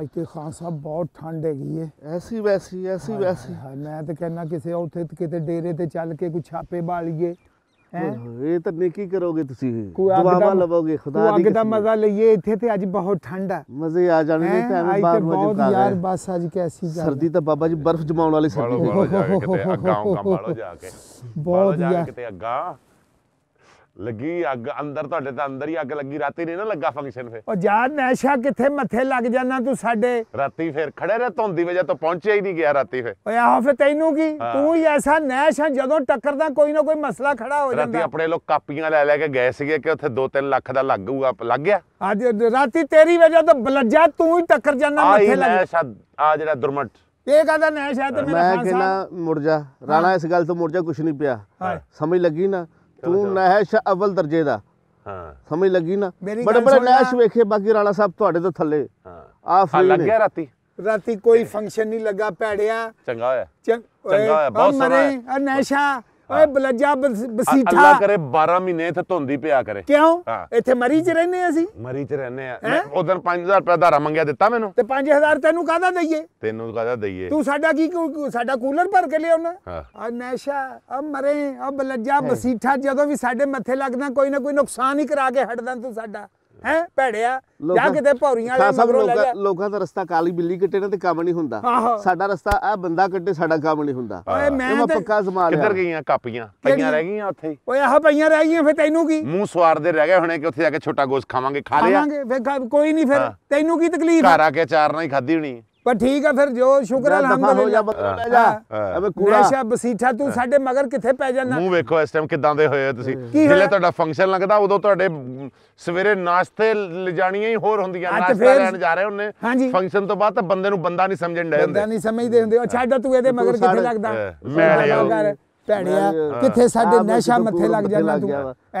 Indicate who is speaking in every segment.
Speaker 1: ਅੱਜ ਤੇ ਖਾਨ ਸਾਹਿਬ ਬਹੁਤ ਠੰਡ ਹੈਗੀ ਏ ਐਸੀ ਵੈਸੀ ਐਸੀ ਵੈਸੀ ਮੈਂ ਤਾਂ ਕਹਿੰਦਾ ਕਿਸੇ ਉੱਥੇ ਕਿਤੇ ਡੇਰੇ ਤੇ ਚੱਲ ਕੇ ਕੋਈ ਛਾਪੇ ਬਾਲੀਏ
Speaker 2: ਇਹ ਤਾਂ ਨੇਕੀ ਕਰੋਗੇ ਤੁਸੀਂ ਦੁਆਵਾ ਲਵੋਗੇ ਖੁਦਾ ਦੀ ਅੱਗ ਦਾ ਮਜ਼ਾ ਲਈਏ ਇੱਥੇ ਤੇ ਅੱਜ ਬਹੁਤ ਠੰਡ ਹੈ ਮਜ਼ੇ ਆ ਜਾਣਗੇ ਤੇ ਐਵੇਂ ਬਾਹਰ ਮਜ਼ੇ ਬਹੁਤ ਯਾਰ ਬਸ ਅੱਜ ਕੈਸੀ ਗੱਲ ਸਰਦੀ ਤਾਂ ਬਾਬਾ ਜੀ ਬਰਫ਼ ਜਮਾਉਣ ਵਾਲੀ ਸਰਦੀ ਹੋ ਹੋ ਹੋ ਹੋ ਹੋ ਹੋ ਹੋ ਜਾ ਕੇ ਹੋ ਹੋ ਹੋ
Speaker 3: ਹੋ ਲੱਗੀ ਅੱਗ ਅੰਦਰ ਤੁਹਾਡੇ ਤਾਂ ਅੰਦਰ ਹੀ ਅੱਗ ਲੱਗੀ ਰਾਤੀ ਨਹੀਂ ਨਾ ਲੱਗਾ ਫੰਕਸ਼ਨ ਫੇ ਉਹ
Speaker 1: ਯਾਰ ਨੈਸ਼ਾ ਕਿੱਥੇ ਮੱਥੇ ਲੱਗ ਜਾਣਾ ਤੂੰ ਸਾਡੇ
Speaker 3: ਰਾਤੀ ਫੇਰ ਖੜੇ ਰਹਿ ਧੁੰਦੀ ਵਜ੍ਹਾ ਤੋਂ ਪਹੁੰਚਿਆ ਹੀ ਨਹੀਂ ਗਿਆ ਰਾਤੀ ਫੇ ਓਏ
Speaker 1: ਆਹ ਫੇ ਤੈਨੂੰ ਕੀ ਤੂੰ ਹੀ ਐਸਾ ਨੈਸ਼ਾ ਜਦੋਂ ਟੱਕਰਦਾ ਕੋਈ ਨਾ ਕੋਈ ਮਸਲਾ ਖੜਾ ਹੋ ਜਾਂਦਾ ਰਾਤੀ ਆਪਣੇ
Speaker 3: ਲੋਕ ਕਾਪੀਆਂ ਲੈ ਲੈ ਕੇ ਗਏ ਸੀਗੇ ਕਿ ਉੱਥੇ 2-3 ਲੱਖ ਦਾ ਲੱਗੂਗਾ ਲੱਗ ਗਿਆ
Speaker 1: ਅੱਜ ਰਾਤੀ ਤੇਰੀ ਵਜ੍ਹਾ ਤੋਂ ਬਲੱਜਾ ਤੂੰ ਹੀ ਟੱਕਰ ਜਾਣਾ ਮੱਥੇ ਲੱਗ ਆ ਨੈਸ਼ਾ
Speaker 3: ਆ ਜਿਹੜਾ ਦੁਰਮਟ
Speaker 1: ਇਹ ਕਹਦਾ ਨੈਸ਼ਾ ਤੇ ਮੇਰਾ ਖਾਸਾ ਮੈਂ ਕਿਹਾ
Speaker 2: ਮੁਰਜਾ ਰਾਣਾ ਇਸ ਗੱਲ ਤੋਂ ਮੁਰਜਾ ਕੁਛ ਨਹੀਂ ਪਿਆ ਸਮਝ ਲੱਗੀ ਨਾ ਤੂੰ ਨਹਿਸ਼ ਅਵਲ ਦਰਜੇ ਦਾ ਹਾਂ ਸਮਝ ਲੱਗੀ ਨਾ ਬੜੇ ਬੜੇ ਨਹਿਸ਼ ਵੇਖੇ ਬਾਕੀ ਰਾਣਾ ਸਾਹਿਬ ਤੁਹਾਡੇ ਤੋਂ ਥੱਲੇ ਹਾਂ ਆ ਫਰੀ ਰਾਤੀ ਰਾਤੀ ਕੋਈ ਫੰਕਸ਼ਨ ਨਹੀਂ ਲੱਗਾ ਭੈੜਿਆ
Speaker 3: ਚੰਗਾ ਹੋਇਆ ਚੰਗਾ ਹੋਇਆ ਬਹੁਤ ਸਮਾਂ
Speaker 1: ਨਹਿਸ਼ਾ ਓਏ ਬਲੱਜਾ ਬਸੀਠਾ ਅੱਲਾ ਕਰੇ
Speaker 3: 12 ਮਹੀਨੇ ਇੱਥੇ ਧੁੰਦੀ ਪਿਆ ਕਰੇ ਕਿਉਂ ਇੱਥੇ
Speaker 1: ਮਰੀ ਚ ਰਹਿੰਦੇ ਅਸੀਂ
Speaker 3: ਮਰੀ ਚ ਰਹਿੰਦੇ ਆ ਮੈਂ ਉਦੋਂ 5000 ਰੁਪਏ ਧਾਰਾ ਮੰਗਿਆ ਦਿੱਤਾ ਮੈਨੂੰ ਤੇ
Speaker 1: 5000 ਤੈਨੂੰ ਕਾਹਦਾ
Speaker 3: ਦਈਏ ਤੈਨੂੰ ਕਾਹਦਾ ਦਈਏ ਤੂੰ
Speaker 1: ਸਾਡਾ ਕੀ ਸਾਡਾ ਕੂਲਰ ਭਰ ਕੇ ਲਿਆਉਣਾ ਆ ਨੈਸ਼ਾ ਆ ਮਰੇ ਆ ਬਲੱਜਾ ਬਸੀਠਾ ਜਦੋਂ ਵੀ ਸਾਡੇ ਮੱਥੇ ਲੱਗਦਾ ਕੋਈ ਨਾ ਕੋਈ ਨੁਕਸਾਨ ਹੀ ਕਰਾ ਕੇ ਹਟਦਾ ਤੂੰ ਸਾਡਾ ਹੈ ਭੜਿਆ
Speaker 2: ਜਾ ਕਿਤੇ ਭੌਰੀਆਂ ਵਾਲੇ ਮਗਰੋਂ ਲੈ ਜਾ ਲੋਕਾਂ ਦਾ ਰਸਤਾ ਕਾਲੀ ਬਿੱਲੀ ਕੱਟੇ ਨਾ ਤੇ ਕੰਮ ਨਹੀਂ ਹੁੰਦਾ ਸਾਡਾ ਰਸਤਾ ਆ ਬੰਦਾ ਕੱਟੇ ਸਾਡਾ ਕੰਮ ਨਹੀਂ
Speaker 3: ਹੁੰਦਾ ਓਏ ਮੈਂ ਪੱਕਾ ਜ਼ਮਾਨ ਲਿਆ ਕਿੱਧਰ ਗਈਆਂ ਕਾਪੀਆਂ ਪਈਆਂ ਰਹਿ ਗਈਆਂ ਉੱਥੇ ਓਏ ਆਹ ਪਈਆਂ ਰਹਿ ਗਈਆਂ ਫੇ ਤੈਨੂੰ ਕੀ ਮੂੰਹ ਸਵਾਰ ਦੇ ਰਹਿ ਗਏ ਹੁਣੇ ਕਿ ਉੱਥੇ ਜਾ ਕੇ ਛੋਟਾ ਗੋਸ਼ ਖਾਵਾਂਗੇ ਖਾ ਲਿਆ ਖਾਵਾਂਗੇ ਕੋਈ ਨਹੀਂ ਫਿਰ ਤੈਨੂੰ ਕੀ ਤਕਲੀਫ ਘਰ ਆ ਕੇ ਚਾਰ ਨਾਲ ਹੀ ਖਾਦੀ ਹੋਣੀ ਪਰ ਠੀਕ ਆ ਫਿਰ ਜੋ ਸ਼ੁਕਰ ਅਲਹਮਦੁਲਿਲਾ ਅਬੇ ਕੂੜਾ ਨਸ਼ਾ ਬਸੀਠਾ ਤੂੰ ਸਾਡੇ ਮਗਰ ਕਿੱਥੇ ਪੈ ਜਾਣਾ ਮੂੰਹ ਵੇਖੋ ਇਸ ਟਾਈਮ ਕਿਦਾਂ ਦੇ ਹੋਏ ਤੁਸੀਂ ਜਿੱਲੇ ਤੁਹਾਡਾ ਫੰਕਸ਼ਨ ਲੱਗਦਾ ਉਦੋਂ ਤੁਹਾਡੇ ਸਵੇਰੇ ਨਾਸ਼ਤੇ ਲਿਜਾਣੀਆਂ ਹੀ ਹੋਰ ਹੁੰਦੀਆਂ ਨਾਸ਼ਤਾ ਲੈਣ ਜਾ ਰਹੇ ਉਹਨੇ ਫੰਕਸ਼ਨ ਤੋਂ ਬਾਅਦ ਤਾਂ ਬੰਦੇ ਨੂੰ ਬੰਦਾ ਨਹੀਂ ਸਮਝਣ ਡਏ ਹੁੰਦੇ ਬੰਦਾ ਨਹੀਂ ਸਮਝਦੇ ਹੁੰਦੇ ਅੱਛਾ ਤੂੰ ਇਹਦੇ ਮਗਰ ਕਿੱਥੇ ਲੱਗਦਾ ਮੈਂ ਭੈੜਿਆ ਕਿੱਥੇ ਸਾਡੇ ਨਸ਼ਾ ਮੱਥੇ ਲੱਗ ਜਾਂਦਾ ਤੂੰ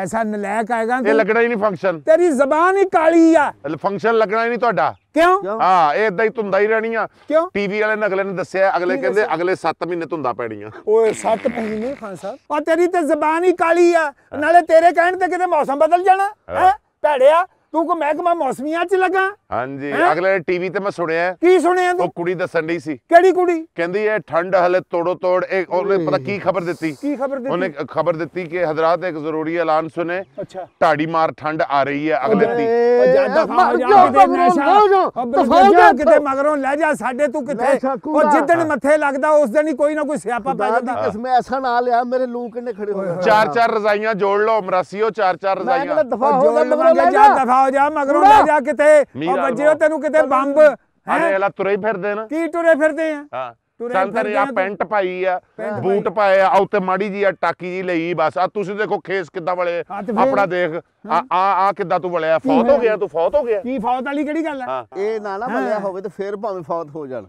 Speaker 3: ਐਸਾ ਨਲਾਇਕ ਆਏਗਾ ਇਹ ਲੱਗਣਾ ਹੀ ਨਹੀਂ ਫੰਕਸ਼ਨ ਤੇਰੀ ਜ਼ਬਾਨ ਹੀ ਕਾਲੀ ਆ ਫੰਕਸ਼ਨ ਲੱਗਣਾ ਹੀ ਨਹੀਂ ਤੁਹਾਡਾ ਕਿਉਂ ਹਾਂ ਇਹ ਇਦਾਂ ਹੀ ਧੁੰਦਾ ਹੀ ਰਹਿਣੀ ਆ ਟੀਵੀ ਵਾਲੇ ਨੇ ਅਗਲੇ ਨੇ ਦੱਸਿਆ ਅਗਲੇ ਕਹਿੰਦੇ ਅਗਲੇ 7 ਮਹੀਨੇ ਧੁੰਦਾ ਪੈਣੀਆਂ
Speaker 1: ਓਏ 7 ਮਹੀਨੇ ਖਾਨ ਸਾਹਿਬ ਆ ਤੇਰੀ ਤੇ ਜ਼ਬਾਨ ਹੀ ਕਾਲੀ ਆ ਨਾਲੇ ਤੇਰੇ ਕਹਿਣ ਤੇ ਕਿਤੇ ਮੌਸਮ ਬਦਲ ਜਾਣਾ ਹੈ ਭੈੜਿਆ ਤੂੰ ਕੋ ਮਹਿਕਮਾ ਮੌਸਮੀਆਂ 'ਚ ਲਗਾ
Speaker 3: ਹਾਂਜੀ ਅਗਲੇ ਟੀਵੀ ਤੇ ਮੈਂ ਸੁਣਿਆ ਕੀ ਸੁਣਿਆ ਤੂੰ ਉਹ ਕੁੜੀ ਦੱਸਣ ਦੀ ਸੀ ਕਿਹੜੀ ਕੁੜੀ ਕਹਿੰਦੀ ਐ ਠੰਡ ਹਲੇ ਤੋੜੋ ਤੋੜ ਇਹ ਉਹਨੇ ਪਤਾ ਕੀ ਖਬਰ ਦਿੱਤੀ ਕੀ ਖਬਰ ਦਿੱਤੀ ਉਹਨੇ ਖਬਰ ਦਿੱਤੀ ਕਿ ਹਜ਼ਰਤ ਇੱਕ ਜ਼ਰੂਰੀ ਐਲਾਨ ਸੁਨੇ ਅੱਛਾ ਢਾੜੀ ਮਾਰ ਠੰਡ ਆ ਰਹੀ ਐ ਅਗਲੇ ਦਿੱਤੀ ਜਿਆਦਾ
Speaker 1: ਜਾ ਕਿਤੇ ਕਿਤੇ ਮਗਰੋਂ ਲੈ ਜਾ ਸਾਡੇ ਤੂੰ ਕਿੱਥੇ ਉਹ ਜਿੱਦਣ ਮੱਥੇ ਲੱਗਦਾ ਉਸ ਦਿਨ ਹੀ ਕੋਈ ਨਾ ਕੋਈ ਸਿਆਪਾ ਪੈ ਜਾਂਦਾ ਕਿਸਮੇ ਐਸਾ ਨਾ ਲਿਆ ਮੇਰੇ ਲੂ ਕਿੰਨੇ ਖੜੇ ਹੋਏ ਚਾਰ ਚਾਰ
Speaker 3: ਰਜ਼ਾਈਆਂ ਜੋੜ ਲਓ ਮਰਾਸੀਓ ਚਾਰ ਚਾਰ ਰਜ਼ਾਈਆਂ ਮੈਂ ਦਫਾ ਹੋ ਜਾ ਦਫਾ
Speaker 1: ਹੋ ਜਾ ਮਗਰੋਂ ਨਾ ਜਾ ਕਿਤੇ
Speaker 3: ਉਹ ਵੱਜੇ ਤੈਨੂੰ ਕਿਤੇ ਬੰਬ ਹੈ ਅਰੇ ਹਲਾ ਤੁਰੇ ਫਿਰਦੇ ਨਾ ਕੀ ਤੁਰੇ ਫਿਰਦੇ ਆ ਹਾਂ
Speaker 1: ਸੰਤਰੇ ਆ ਪੈਂਟ
Speaker 3: ਪਾਈ ਆ ਬੂਟ ਪਾਏ ਆ ਉੱਤੇ ਮਾੜੀ ਜੀ ਆ ਟਾਕੀ ਜੀ ਲਈ ਬਸ ਆ ਤੁਸੀਂ ਦੇਖੋ ਖੇਸ ਕਿੱਦਾਂ ਵਲੇ ਆਪਣਾ ਦੇਖ ਆ ਆ ਕਿੱਦਾਂ ਤੂੰ ਵਲਿਆ ਫੌਤ ਹੋ ਗਿਆ ਤੂੰ ਫੌਤ ਹੋ ਗਿਆ ਕੀ ਫੌਤ ਵਾਲੀ ਕਿਹੜੀ ਗੱਲ ਆ
Speaker 1: ਇਹ ਨਾ
Speaker 2: ਨਾ ਵਲਿਆ ਹੋਵੇ ਤੇ ਫੇਰ ਭਾਵੇਂ ਫੌਤ ਹੋ ਜਾਣ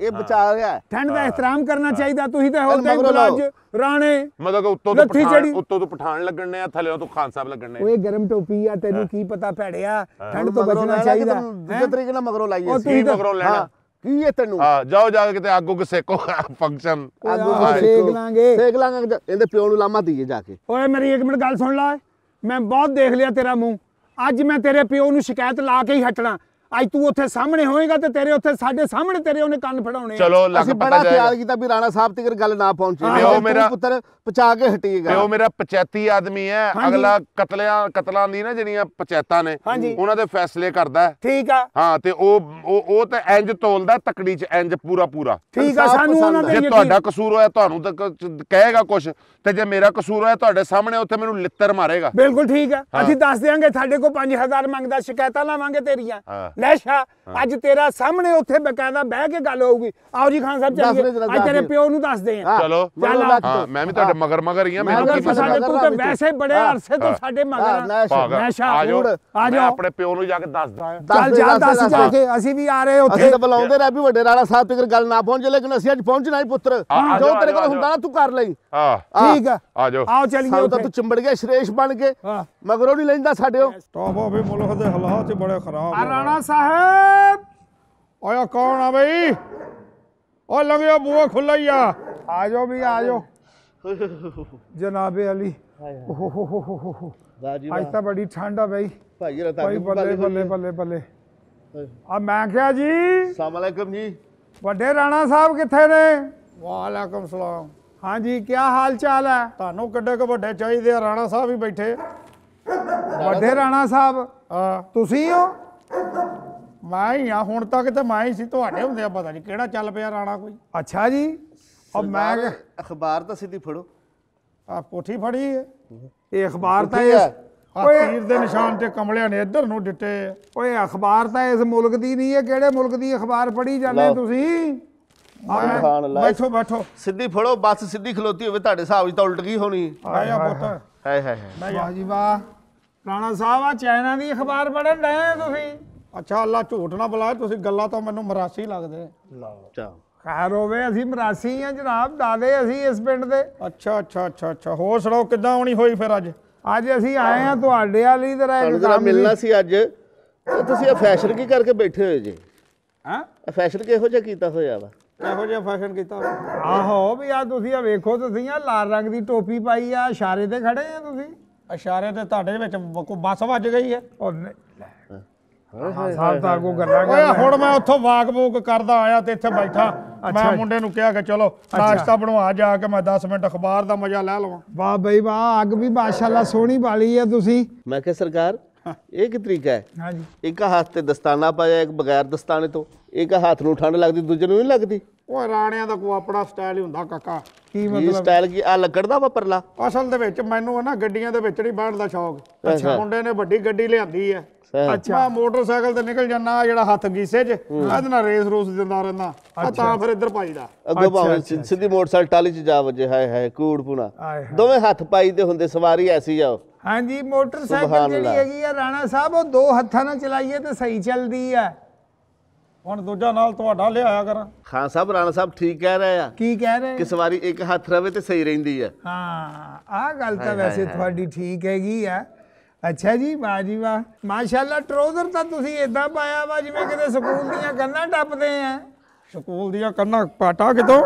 Speaker 2: ਇਹ ਬਚਾ
Speaker 1: ਰਿਹਾ ਠੰਡ ਦਾ ਇhtਰਾਮ ਕਰਨਾ ਚਾਹੀਦਾ ਤੁਸੀਂ ਤਾਂ ਹੋਰ ਟਾਈਮ ਅੱਜ
Speaker 3: ਰਾਣੇ ਮਤਲਬ ਉੱਤੋਂ ਤੋਂ ਪਠਾਨ ਉੱਤੋਂ ਤੋਂ ਪਠਾਨ ਲੱਗਣ ਨੇ ਆ ਥੱਲੇੋਂ ਤੋਂ ਖਾਨ ਸਾਹਿਬ ਲੱਗਣ ਨੇ ਓਏ
Speaker 1: ਗਰਮ ਟੋਪੀ ਆ ਤੈਨੂੰ ਕੀ ਪਤਾ ਭੜਿਆ ਠੰਡ ਤੋਂ ਬਚਣਾ
Speaker 3: ਚਾਹੀਦਾ
Speaker 2: ਦੂਜੇ ਤਰੀਕੇ ਨਾਲ ਮਗਰੋਂ ਲਾਈਏ ਸੀ ਮਗਰੋਂ ਲੈਣਾ ਕੀ ਹੈ ਤੈਨੂੰ
Speaker 3: ਹਾਂ ਜਾਓ ਜਾ ਕੇ ਕਿਤੇ ਆਗੂ ਕੋ ਸੇਕੋ ਫੰਕਸ਼ਨ ਆਗੂ ਕੋ ਸੇਕ
Speaker 1: ਲਾਂਗੇ ਸੇਕ ਲਾਂਗੇ ਇਹਦੇ ਪਿਓ ਨੂੰ ਲਾਮਾ ਦਈਏ ਜਾ ਕੇ ਓਏ ਮੇਰੀ ਇੱਕ ਮਿੰਟ ਗੱਲ ਸੁਣ ਲੈ ਮੈਂ ਬਹੁਤ ਦੇਖ ਲਿਆ ਤੇਰਾ ਮੂੰਹ ਅੱਜ ਮੈਂ ਤੇਰੇ ਪਿਓ ਨੂੰ ਸ਼ਿਕਾਇਤ ਲਾ ਕੇ ਹੀ ਹਟਣਾ ਅੱਜ ਤੂੰ ਉੱਥੇ ਸਾਹਮਣੇ ਹੋਏਗਾ ਤੇ ਤੇਰੇ ਉੱਥੇ ਸਾਡੇ ਸਾਹਮਣੇ ਤੇਰੇ ਉਹਨੇ ਕੰਨ ਫੜਾਉਣੇ ਚਲੋ ਲੱਗ ਪਤਾ ਅਸੀਂ ਬੜਾ
Speaker 3: ਖਿਆਲ
Speaker 2: ਕੀਤਾ ਵੀ ਰਾਣਾ ਸਾਹਿਬ ਤੀਕਰ ਗੱਲ ਨਾ ਪਹੁੰਚੀ ਉਹ ਮੇਰਾ ਪੁੱਤਰ ਪਚਾ ਕੇ ਹਟੇਗਾ ਉਹ
Speaker 3: ਮੇਰਾ ਪਚੈਤੀ ਆਦਮੀ ਹੈ ਅਗਲਾ ਕਤਲਿਆਂ ਕਤਲਾਂ ਦੀ ਨਾ ਜਿਹੜੀਆਂ ਪਚੈਤਾ ਨੇ ਉਹਨਾਂ ਦੇ ਫੈਸਲੇ ਕਰਦਾ ਠੀਕ ਆ ਹਾਂ ਤੇ ਉਹ ਉਹ ਉਹ ਤਾਂ ਇੰਜ ਤੋਲਦਾ ਤਕੜੀ ਚ ਇੰਜ ਪੂਰਾ ਪੂਰਾ ਠੀਕ ਆ ਸਾਨੂੰ ਉਹਨਾਂ ਦੇ ਜੇ ਤੁਹਾਡਾ ਕਸੂਰ ਹੋਇਆ ਤੁਹਾਨੂੰ ਤਾਂ ਕਹੇਗਾ ਕੁਝ ਤੇ ਜੇ ਮੇਰਾ ਕਸੂਰ ਹੋਇਆ ਤੁਹਾਡੇ ਸਾਹਮਣੇ ਉੱਥੇ ਮੈਨੂੰ ਲਿੱਤਰ ਮਾਰੇਗਾ ਬਿਲਕੁਲ ਠੀਕ ਆ ਅਸੀਂ ਦੱਸ ਦੇਾਂਗੇ ਸਾਡੇ ਕੋਲ 5000 ਮੰਗਦਾ ਸ਼ਿਕਾਇਤਾਂ ਲਾਵਾਂਗੇ
Speaker 1: ਤੇਰੀਆਂ ਲੈਸ਼ਾ ਅੱਜ ਤੇਰਾ ਸਾਹਮਣੇ ਉੱਥੇ ਬਕਾਇਦਾ ਬਹਿ ਕੇ ਗੱਲ ਹੋਊਗੀ ਆਓ ਜੀ ਖਾਨ ਸਾਹਿਬ ਚੱਲੀਏ ਅੱਜ ਤੇਰੇ ਪਿਓ ਨੂੰ ਦੱਸਦੇ ਆ ਚਲੋ ਮੈਂ ਵੀ ਤੁਹਾਡੇ ਮਗਰ ਮਗਰ ਹੀ ਆ ਮੈਨੂੰ ਕੀ ਪਤਾ ਤੂੰ ਤਾਂ ਵੈਸੇ ਬੜੇ ਅਰਸੇ ਤੋਂ ਸਾਡੇ ਮਗਰ ਆ ਲੈਸ਼ਾ ਆਜੋ ਮੈਂ ਆਪਣੇ
Speaker 3: ਪਿਓ ਨੂੰ ਜਾ ਕੇ ਦੱਸਦਾ ਚੱਲ ਜਾ ਦੱਸ ਜਾ ਕੇ
Speaker 2: ਅਸੀਂ ਵੀ ਆ ਰਹੇ ਉੱਥੇ ਅਸੀਂ ਤਾਂ ਬੁਲਾਉਂਦੇ ਰਹਿ ਵੀ ਵੱਡੇ ਰਾਣਾ ਸਾਹਿਬ ਤੱਕ ਗੱਲ ਨਾ ਪਹੁੰਚੇ ਲੇਕਿਨ ਅਸੀਂ ਅੱਜ ਪਹੁੰਚਣਾ ਹੀ ਪੁੱਤਰ ਜੋ ਤੇਰੇ ਕੋਲ ਹੁੰਦਾ ਨਾ ਤੂੰ ਕਰ ਲਈ
Speaker 3: ਹਾਂ ਠੀਕ ਆ ਆਜੋ ਆਓ ਚੱਲੀਏ ਉੱਥੇ ਤੂੰ
Speaker 2: ਚਿੰਬੜ
Speaker 1: ਗਿਆ ਸ਼੍ਰੇਸ਼ ਬਣ ਕੇ ਮਗਰੋਂ ਨਹੀਂ ਲੈਂਦਾ ਸਾਡਿਓ ਸਟਾਪ ਹੋਵੇ ਮੁਲਕ ਦੇ ਹਾਲਾਤ ਬੜੇ ਖਰਾਬ ਆ ਰਾਣਾ ਸਾਹਿਬ ਓਏ ਕੌਣ ਆ ਬਈ ਓ ਲੰਘਿਓ ਬੂਆ ਖੁੱਲਾ ਹੀ ਆ ਆ ਜਾਓ ਵੀ ਆ ਜਾਓ ਜਨਾਬੇ ਅਲੀ ਓਹੋ ਅੱਜ ਤਾਂ ਬੜੀ ਠੰਡ ਆ ਬਈ
Speaker 2: ਭਾਈ ਰਤਾ ਬੱਲੇ ਬੱਲੇ
Speaker 1: ਬੱਲੇ ਬੱਲੇ ਆ ਮੈਂ ਕਿਹਾ ਜੀ ਸਲਾਮ ਅਲੈਕਮ ਜੀ ਵੱਡੇ ਰਾਣਾ ਸਾਹਿਬ ਕਿੱਥੇ ਨੇ ਵਾਲੇਕਮ ਸਲਾਮ ਹਾਂਜੀ ਕੀ ਹਾਲ ਚਾਲ ਹੈ ਤੁਹਾਨੂੰ ਕਿੱਡੇ ਕ ਵੱਡੇ ਚਾਹੀਦੇ ਆ ਰਾਣਾ ਸਾਹਿਬ ਹੀ ਬੈਠੇ ਵੱਡੇ ਰਾਣਾ ਸਾਹਿਬ ਤੁਸੀਂ ਹੋ ਮੈਂ ਹੀ ਆ ਹੁਣ ਤੱਕ ਤਾਂ ਮੈਂ ਹੀ ਸੀ ਤੁਹਾਡੇ ਹੁੰਦੇ ਆ ਪਤਾ ਨਹੀਂ ਕਿਹੜਾ ਚੱਲ ਪਿਆ ਰਾਣਾ ਕੋਈ ਅੱਛਾ ਜੀ ਔਰ ਮੈਂ ਅਖਬਾਰ ਤਾਂ ਸਿੱਧੀ ਫੜੋ ਆ ਕੋਠੀ ਫੜੀ ਹੈ ਇਹ ਅਖਬਾਰ ਤਾਂ ਇਹ ਆਖੀਰ ਓਏ ਤੀਰ ਦੇ ਨਿਸ਼ਾਨ ਤੇ ਕਮਲਿਆਂ ਨੇ ਇੱਧਰ ਨੂੰ ਡਿੱਟੇ ਓਏ ਅਖਬਾਰ ਤਾਂ ਇਸ ਮੁਲਕ ਦੀ ਨਹੀਂ ਹੈ ਕਿਹੜੇ ਮੁਲਕ ਦੀ ਅਖਬਾਰ ਪੜੀ ਜਾਂਦੇ ਤੁਸੀਂ ਬੈਠੋ
Speaker 2: ਬੈਠੋ ਸਿੱਧੀ ਫੜੋ ਬੱਸ ਸਿੱਧੀ ਖਲੋਤੀ ਹੋਵੇ ਤੁਹਾਡੇ ਹਿਸਾਬ 'ਚ ਤਾਂ ਉਲਟ ਗਈ ਹੋਣੀ ਆ ਪੁੱਤ ਹਾਏ ਹਾਏ ਹਾਏ ਵਾਹ ਜੀ
Speaker 1: ਵਾਹ ਰਾਣਾ ਸਾਹਿਬ ਆ ਚਾਈਨਾ ਦੀ ਅਖਬਾਰ ਪੜਨ ਡਏ ਤੁਸੀਂ ਅੱਛਾ ਅੱਲਾ ਝੂਠ ਨਾ ਬੁਲਾਏ ਤੁਸੀਂ ਗੱਲਾਂ ਤਾਂ ਮੈਨੂੰ ਮਰਾਸੀ ਲੱਗਦੇ ਲਓ ਖੈਰ ਹੋਵੇ ਅਸੀਂ ਮਰਾਸੀ ਆ ਜਨਾਬ ਦਾਦੇ ਅਸੀਂ ਇਸ ਪਿੰਡ ਦੇ ਅੱਛਾ ਅੱਛਾ ਅੱਛਾ ਅੱਛਾ ਹੋਰ ਸੁਣੋ ਕਿੱਦਾਂ ਆਉਣੀ ਹੋਈ ਫਿਰ ਅੱਜ ਅੱਜ ਅਸੀਂ ਆਏ ਆ ਤੁਹਾਡੇ ਵਾਲੀ ਤਰ੍ਹਾਂ ਇੱਕ ਕੰਮ ਮਿਲਣਾ ਸੀ ਅੱਜ ਤੁਸੀਂ ਇਹ
Speaker 2: ਫੈਸ਼ਨ ਕੀ ਕਰਕੇ ਬੈਠੇ ਹੋ ਜੀ ਹਾਂ ਫੈਸ਼ਨ ਕਿਹੋ ਜਿਹਾ ਕੀਤਾ ਹੋਇਆ ਵਾ
Speaker 1: ਇਹੋ ਜਿਹਾ ਫੈਸ਼ਨ ਕੀਤਾ ਆਹੋ ਵੀ ਆ ਤੁਸੀਂ ਆ ਵੇਖੋ ਤੁਸੀਂ ਆ ਲਾਲ ਰੰਗ ਦੀ ਟੋਪੀ ਪਾਈ ਆ ਇਸ਼ਾਰੇ ਤੇ ਖੜੇ ਆ ਤੁਸੀਂ ਇਸ਼ਾਰੇ ਤੇ ਤੁਹਾਡੇ ਵਿੱਚ ਬਸ ਵੱਜ ਗਈ ਹੈ ਉਹ
Speaker 2: ਹਾਂ ਸਾਲ ਤਾਂ
Speaker 1: ਕੋ ਗੱਲਾਂ ਓਏ ਹੁਣ ਮੈਂ ਉੱਥੋਂ ਵਾਕ ਕਰਦਾ ਆਇਆ ਤੇ ਇੱਥੇ ਬੈਠਾ ਮੈਂ ਮੁੰਡੇ ਨੂੰ ਕਿਹਾ ਕਿ ਚਲੋ ਨਾਸ਼ਤਾ ਬਣਵਾ ਜਾ ਕੇ ਮੈਂ 10 ਮਿੰਟ ਅਖਬਾਰ ਦਾ ਮਜ਼ਾ ਲੈ ਲਵਾਂ ਵਾਹ ਬਈ ਵਾਹ ਅੱਗ ਵੀ ਮਾਸ਼ਾਅੱਲਾ ਸੋਹਣੀ ਬਾਲੀ ਆ ਤੁਸੀਂ ਮੈਂ ਕਿਹਾ ਸਰਕਾਰ ਇਹ ਕੀ ਤਰੀਕਾ ਹੈ ਹਾਂਜੀ ਇੱਕ ਹੱਥ ਤੇ
Speaker 2: ਦਸਤਾਨਾ ਪਾਇਆ ਇੱਕ ਬਗੈਰ ਦਸਤਾਨੇ ਤੋਂ ਇੱਕ ਹੱਥ ਨੂੰ ਠੰਡ ਲੱਗਦੀ ਦੂਜੇ ਨੂੰ ਨਹੀਂ ਲੱਗਦੀ
Speaker 1: ਉਹ ਰਾਣਿਆਂ ਦਾ ਕੋ ਆਪਣਾ ਸਟਾਈਲ ਹੀ ਹੁੰਦਾ ਕਾਕਾ ਕੀ ਮਤਲਬ ਇਹ ਸਟਾਈਲ ਕੀ ਆ ਲੱਕੜ ਦਾ ਵਾ ਪਰਲਾ ਅਸਲ ਦੇ ਵਿੱਚ ਮੈਨੂੰ ਨਾ ਗੱਡੀਆਂ ਦੇ ਵਿੱਚ ਨਹੀਂ ਬੈਠਣ ਦਾ ਸ਼ੌਕ ਅੱਛਾ ਮੁੰਡੇ ਨੇ ਵੱਡੀ ਗੱਡੀ ਲਿਆਂਦੀ ਹੈ ਅੱਛਾ ਮੋਟਰਸਾਈਕਲ ਤੇ ਨਿਕਲ ਜਾਂਦਾ ਜਿਹੜਾ ਹੱਥ ਗੀਸੇ 'ਚ ਇਹਦੇ ਨਾਲ ਰੇਸ ਰੋਸ ਦਿੰਦਾ ਰਹਿੰਦਾ ਆ ਤਾਂ ਫਿਰ ਇੱਧਰ ਪਾਈਦਾ ਅੱਗੋਂ ਭਾਵੇਂ
Speaker 2: ਸਿੱਧੀ ਮੋਟਰਸਾਈਕਲ ਟਾਲੀ 'ਚ ਜਾ ਵਜੇ ਹਾਏ ਹਾਏ ਕੂੜ ਦੋਵੇਂ ਹੱਥ ਪਾਈਦੇ ਹੁੰਦੇ ਸਵਾਰੀ ਐਸੀ ਜਾਓ ਹਾਂਜੀ ਮੋਟਰਸਾਈਕਲ ਜਿਹੜੀ ਹੈਗੀ
Speaker 1: ਆ ਰਾਣਾ ਸਾਹਿਬ ਉਹ ਦੋ ਹੱਥਾਂ ਨਾਲ ਚਲਾਈਏ ਤੇ ਸਹੀ ਚੱਲਦੀ ਆ ਹੁਣ ਦੂਜਾ ਨਾਲ ਤੁਹਾਡਾ ਲਿਆਇਆ ਕਰ
Speaker 2: ਖਾਨ ਸਾਹਿਬ ਰਾਣਾ ਸਾਹਿਬ ਠੀਕ ਕਹਿ ਰਹੇ
Speaker 1: ਆ ਕੀ ਕਹਿ ਰਹੇ ਕਿ
Speaker 2: ਸਵਾਰੀ ਇੱਕ ਹੱਥ ਰਵੇ ਤੇ ਸਹੀ ਰਹਿੰਦੀ ਆ
Speaker 1: ਹਾਂ ਆਹ ਗੱਲ ਤਾਂ ਵੈਸੇ ਤੁਹਾਡੀ ਠੀਕ ਹੈਗੀ ਆ ਅੱਛਾ ਜੀ ਵਾਹ ਜੀ ਵਾਹ ਮਾਸ਼ਾਅੱਲਾ ਟਰੋਜ਼ਰ ਤਾਂ ਤੁਸੀਂ ਇਦਾਂ ਪਾਇਆ ਵਾ ਜਿਵੇਂ ਕਿਤੇ ਸਕੂਲ ਦੀਆਂ ਕੰਨਾਂ ਟੱਪਦੇ ਆ ਸਕੂਲ ਦੀਆਂ ਕੰਨਾਂ ਪਾਟਾ ਕਿਦੋਂ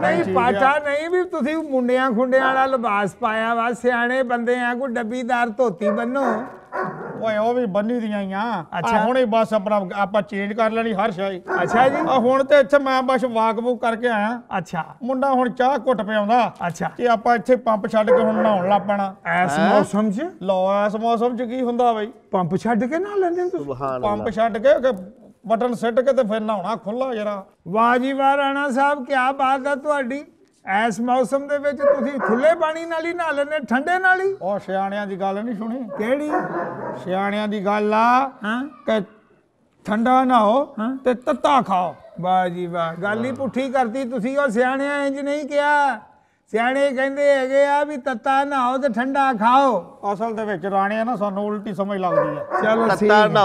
Speaker 1: ਨਹੀਂ ਪਾਟਾ ਨਹੀਂ ਵੀ ਤੁਸੀਂ ਮੁੰਡਿਆਂ ਖੁੰਡਿਆਂ ਵਾਲਾ ਲਿਬਾਸ ਪਾਇਆ ਵਾ ਸਿਆਣੇ ਬੰਦੇ ਆ ਕੋਈ ਡੱਬੀਦਾਰ ਧੋਤੀ ਬੰਨੋ ਓਏ ਉਹ ਵੀ ਬੰਨੀ ਦੀਆਂ ਹੀ ਆ ਅੱਛਾ ਹੁਣੇ ਬਸ ਆਪਣਾ ਆਪਾਂ ਚੇਂਜ ਕਰ ਲੈਣੀ ਹਰ ਸ਼ਾਈ ਅੱਛਾ ਜੀ ਆ ਹੁਣ ਤੇ ਇੱਥੇ ਮੈਂ ਬਸ ਵਾਕ ਵੂਕ ਕਰਕੇ ਆਇਆ ਅੱਛਾ ਮੁੰਡਾ ਹੁਣ ਚਾਹ ਘੁੱਟ ਪਿਆਉਂਦਾ ਅੱਛਾ ਤੇ ਆਪਾਂ ਇੱਥੇ ਪੰਪ ਛੱਡ ਕੇ ਹੁਣ ਨਹਾਉਣ ਲੱਗ ਪੈਣਾ ਐਸ ਮੌਸਮ 'ਚ ਲਓ ਐਸ ਮੌਸਮ 'ਚ ਕੀ ਹੁੰਦਾ ਬਈ ਪੰਪ ਛੱਡ ਕੇ ਨਾ ਲੈਂਦੇ ਤੂੰ ਸੁਭਾਨ ਅੱਲਾ ਪੰਪ ਛੱਡ ਕੇ ਬਟਨ ਸੈੱਟ ਕੇ ਤੇ ਫਿਰ ਨਹਾਉਣਾ ਖੁੱਲਾ ਜਰਾ ਵਾਹ ਜੀ ਵਾਹ ਰਾਣਾ ਸਾਹਿਬ ਕੀ ਬਾਤ ਹੈ ਤੁਹਾਡੀ ਐਸ ਮੌਸਮ ਦੇ ਵਿੱਚ ਤੁਸੀਂ ਖੁੱਲੇ ਪਾਣੀ ਨਾਲ ਹੀ ਨਹਾ ਲੈਂਦੇ ਠੰਡੇ ਨਾਲ ਹੀ ਉਹ ਸਿਆਣਿਆਂ ਦੀ ਗੱਲ ਨਹੀਂ ਸੁਣੀ ਕਿਹੜੀ ਸਿਆਣਿਆਂ ਦੀ ਗੱਲ ਆ ਕਿ ਠੰਡਾ ਨਾ ਹੋ ਤੇ ਤੱਤਾ ਖਾਓ ਵਾਹ ਜੀ ਵਾਹ ਗੱਲ ਹੀ ਪੁੱਠੀ ਕਰਤੀ ਤੁਸੀਂ ਉਹ ਸਿਆਣਿਆਂ ਇੰਜ ਨਹੀਂ ਕਿਹਾ ਸਿਆਣੇ ਕਹਿੰਦੇ ਹੈਗੇ ਆ ਵੀ ਤੱਤਾ ਨਾ ਹੋ ਤੇ ਠੰਡਾ ਖਾਓ ਅਸਲ ਦੇ ਵਿੱਚ ਰਾਣਿਆਂ ਨਾ ਸਾਨੂੰ ਉਲਟੀ ਸਮਝ ਲੱਗਦੀ ਆ ਚਲੋ ਤੱਤਾ ਨਾ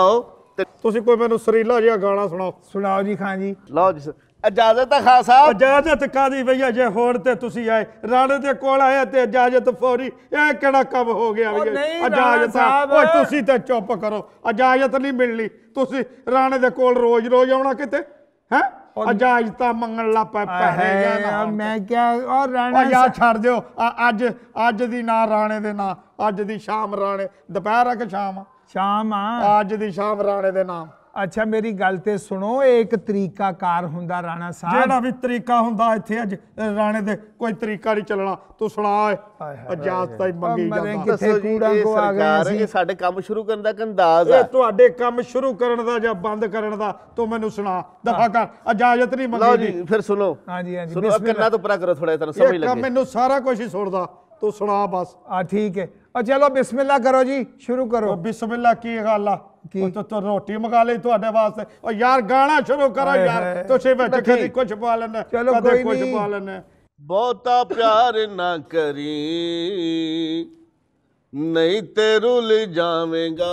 Speaker 1: ਤੇ ਤੁਸੀਂ ਕੋਈ ਮੈਨੂੰ ਸਰੀਲਾ ਜਿਹਾ ਗਾਣਾ ਸੁਣਾਓ ਸੁਣਾਓ ਜੀ ਖਾਂ ਜੀ ਲਓ ਜੀ ਇਜਾਜ਼ਤ ਆ ਖਾਨ ਸਾਹਿਬ ਇਜਾਜ਼ਤ ਕਾਦੀ ਭਈਆ ਜੇ ਹੋਰ ਤੇ ਤੁਸੀਂ ਆਏ ਰਾਣੇ ਦੇ ਕੋਲ ਆਏ ਤੇ ਇਜਾਜ਼ਤ ਫੌਰੀ ਇਹ ਕਿਹੜਾ ਕੰਮ ਹੋ ਗਿਆ ਭਈਆ ਇਜਾਜ਼ਤ ਓਏ ਤੁਸੀਂ ਤੇ ਚੁੱਪ ਕਰੋ ਇਜਾਜ਼ਤ ਨਹੀਂ ਮਿਲਣੀ ਤੁਸੀਂ ਰਾਣੇ ਦੇ ਕੋਲ ਰੋਜ਼ ਰੋਜ਼ ਆਉਣਾ ਕਿਤੇ ਹੈ ਇਜਾਜ਼ਤਾਂ ਮੰਗਣ ਲਾ ਪੈ ਪਹਿਰੇ ਨਾ ਮੈਂ ਕਿਹਾ ਔਰ ਰਾਣਾ ਯਾ ਛੱਡ ਦਿਓ ਅੱਜ ਅੱਜ ਦੀ ਨਾ ਰਾਣੇ ਦੇ ਨਾਂ ਅੱਜ ਦੀ ਸ਼ਾਮ ਰਾਣੇ ਦੁਪਹਿਰ ਆ ਕਿ ਸ਼ਾਮ ਸ਼ਾਮ ਆ ਅੱਜ ਦੀ ਸ਼ਾਮ ਰਾਣੇ ਦੇ ਨਾਮ ਅੱਛਾ ਮੇਰੀ ਗੱਲ ਤੇ ਸੁਣੋ ਇਹ ਇੱਕ ਤਰੀਕਾਕਾਰ ਹੁੰਦਾ ਰਾਣਾ ਸਾਹਿਬ ਜਿਹੜਾ ਵੀ ਤਰੀਕਾ ਹੁੰਦਾ ਇੱਥੇ ਅੱਜ ਰਾਣੇ ਦੇ ਕੋਈ ਤਰੀਕਾ ਨਹੀਂ ਚੱਲਣਾ ਤੂੰ ਸੁਣਾ ਇਜਾਜ਼ਤ ਹੀ ਮੰਗੀ ਜਾਂਦਾ ਕਿੱਥੇ ਕੂੜਾ ਕੋ ਆ ਗਿਆ ਸੀ
Speaker 2: ਸਾਡੇ ਕੰਮ ਸ਼ੁਰੂ ਕਰਨ ਦਾ ਕੰਦਾਜ਼ ਹੈ ਇਹ
Speaker 1: ਤੁਹਾਡੇ ਕੰਮ ਸ਼ੁਰੂ ਕਰਨ ਦਾ ਜਾਂ ਬੰਦ ਕਰਨ ਦਾ ਤੂੰ ਮੈਨੂੰ ਸੁਣਾ ਦਫਾ ਕਰ ਅਜਾਜ਼ਤ ਨਹੀਂ ਮੰਗੀ ਲਓ ਜੀ
Speaker 2: ਫਿਰ ਸੁਣੋ ਹਾਂਜੀ ਹਾਂਜੀ ਸੁਣੋ ਕੰਨਾਂ ਤੋਂ ਪਰਾ ਕਰੋ ਥੋੜਾ ਤੁਹਾਨੂੰ ਸਮਝ ਲੱਗੇ ਇਹ ਕੰਮ ਮੈਨੂੰ
Speaker 1: ਸਾਰਾ ਕੁਝ ਹੀ ਸੁਣਦਾ तो सुना बस हाँ ठीक है और चलो बिस्मिल्लाह करो जी शुरू करो तो बिस्मिल्लाह की गल तो, तो रोटी मंगा ली थोड़े वास्ते और यार गाना शुरू करो यार तुसी विच कदी कुछ पा लेना चलो कदे कुछ पा लेना
Speaker 2: बहुता प्यार ना करी ਨਹੀਂ ਤੇ ਰੁੱਲ ਜਾਵੇਂਗਾ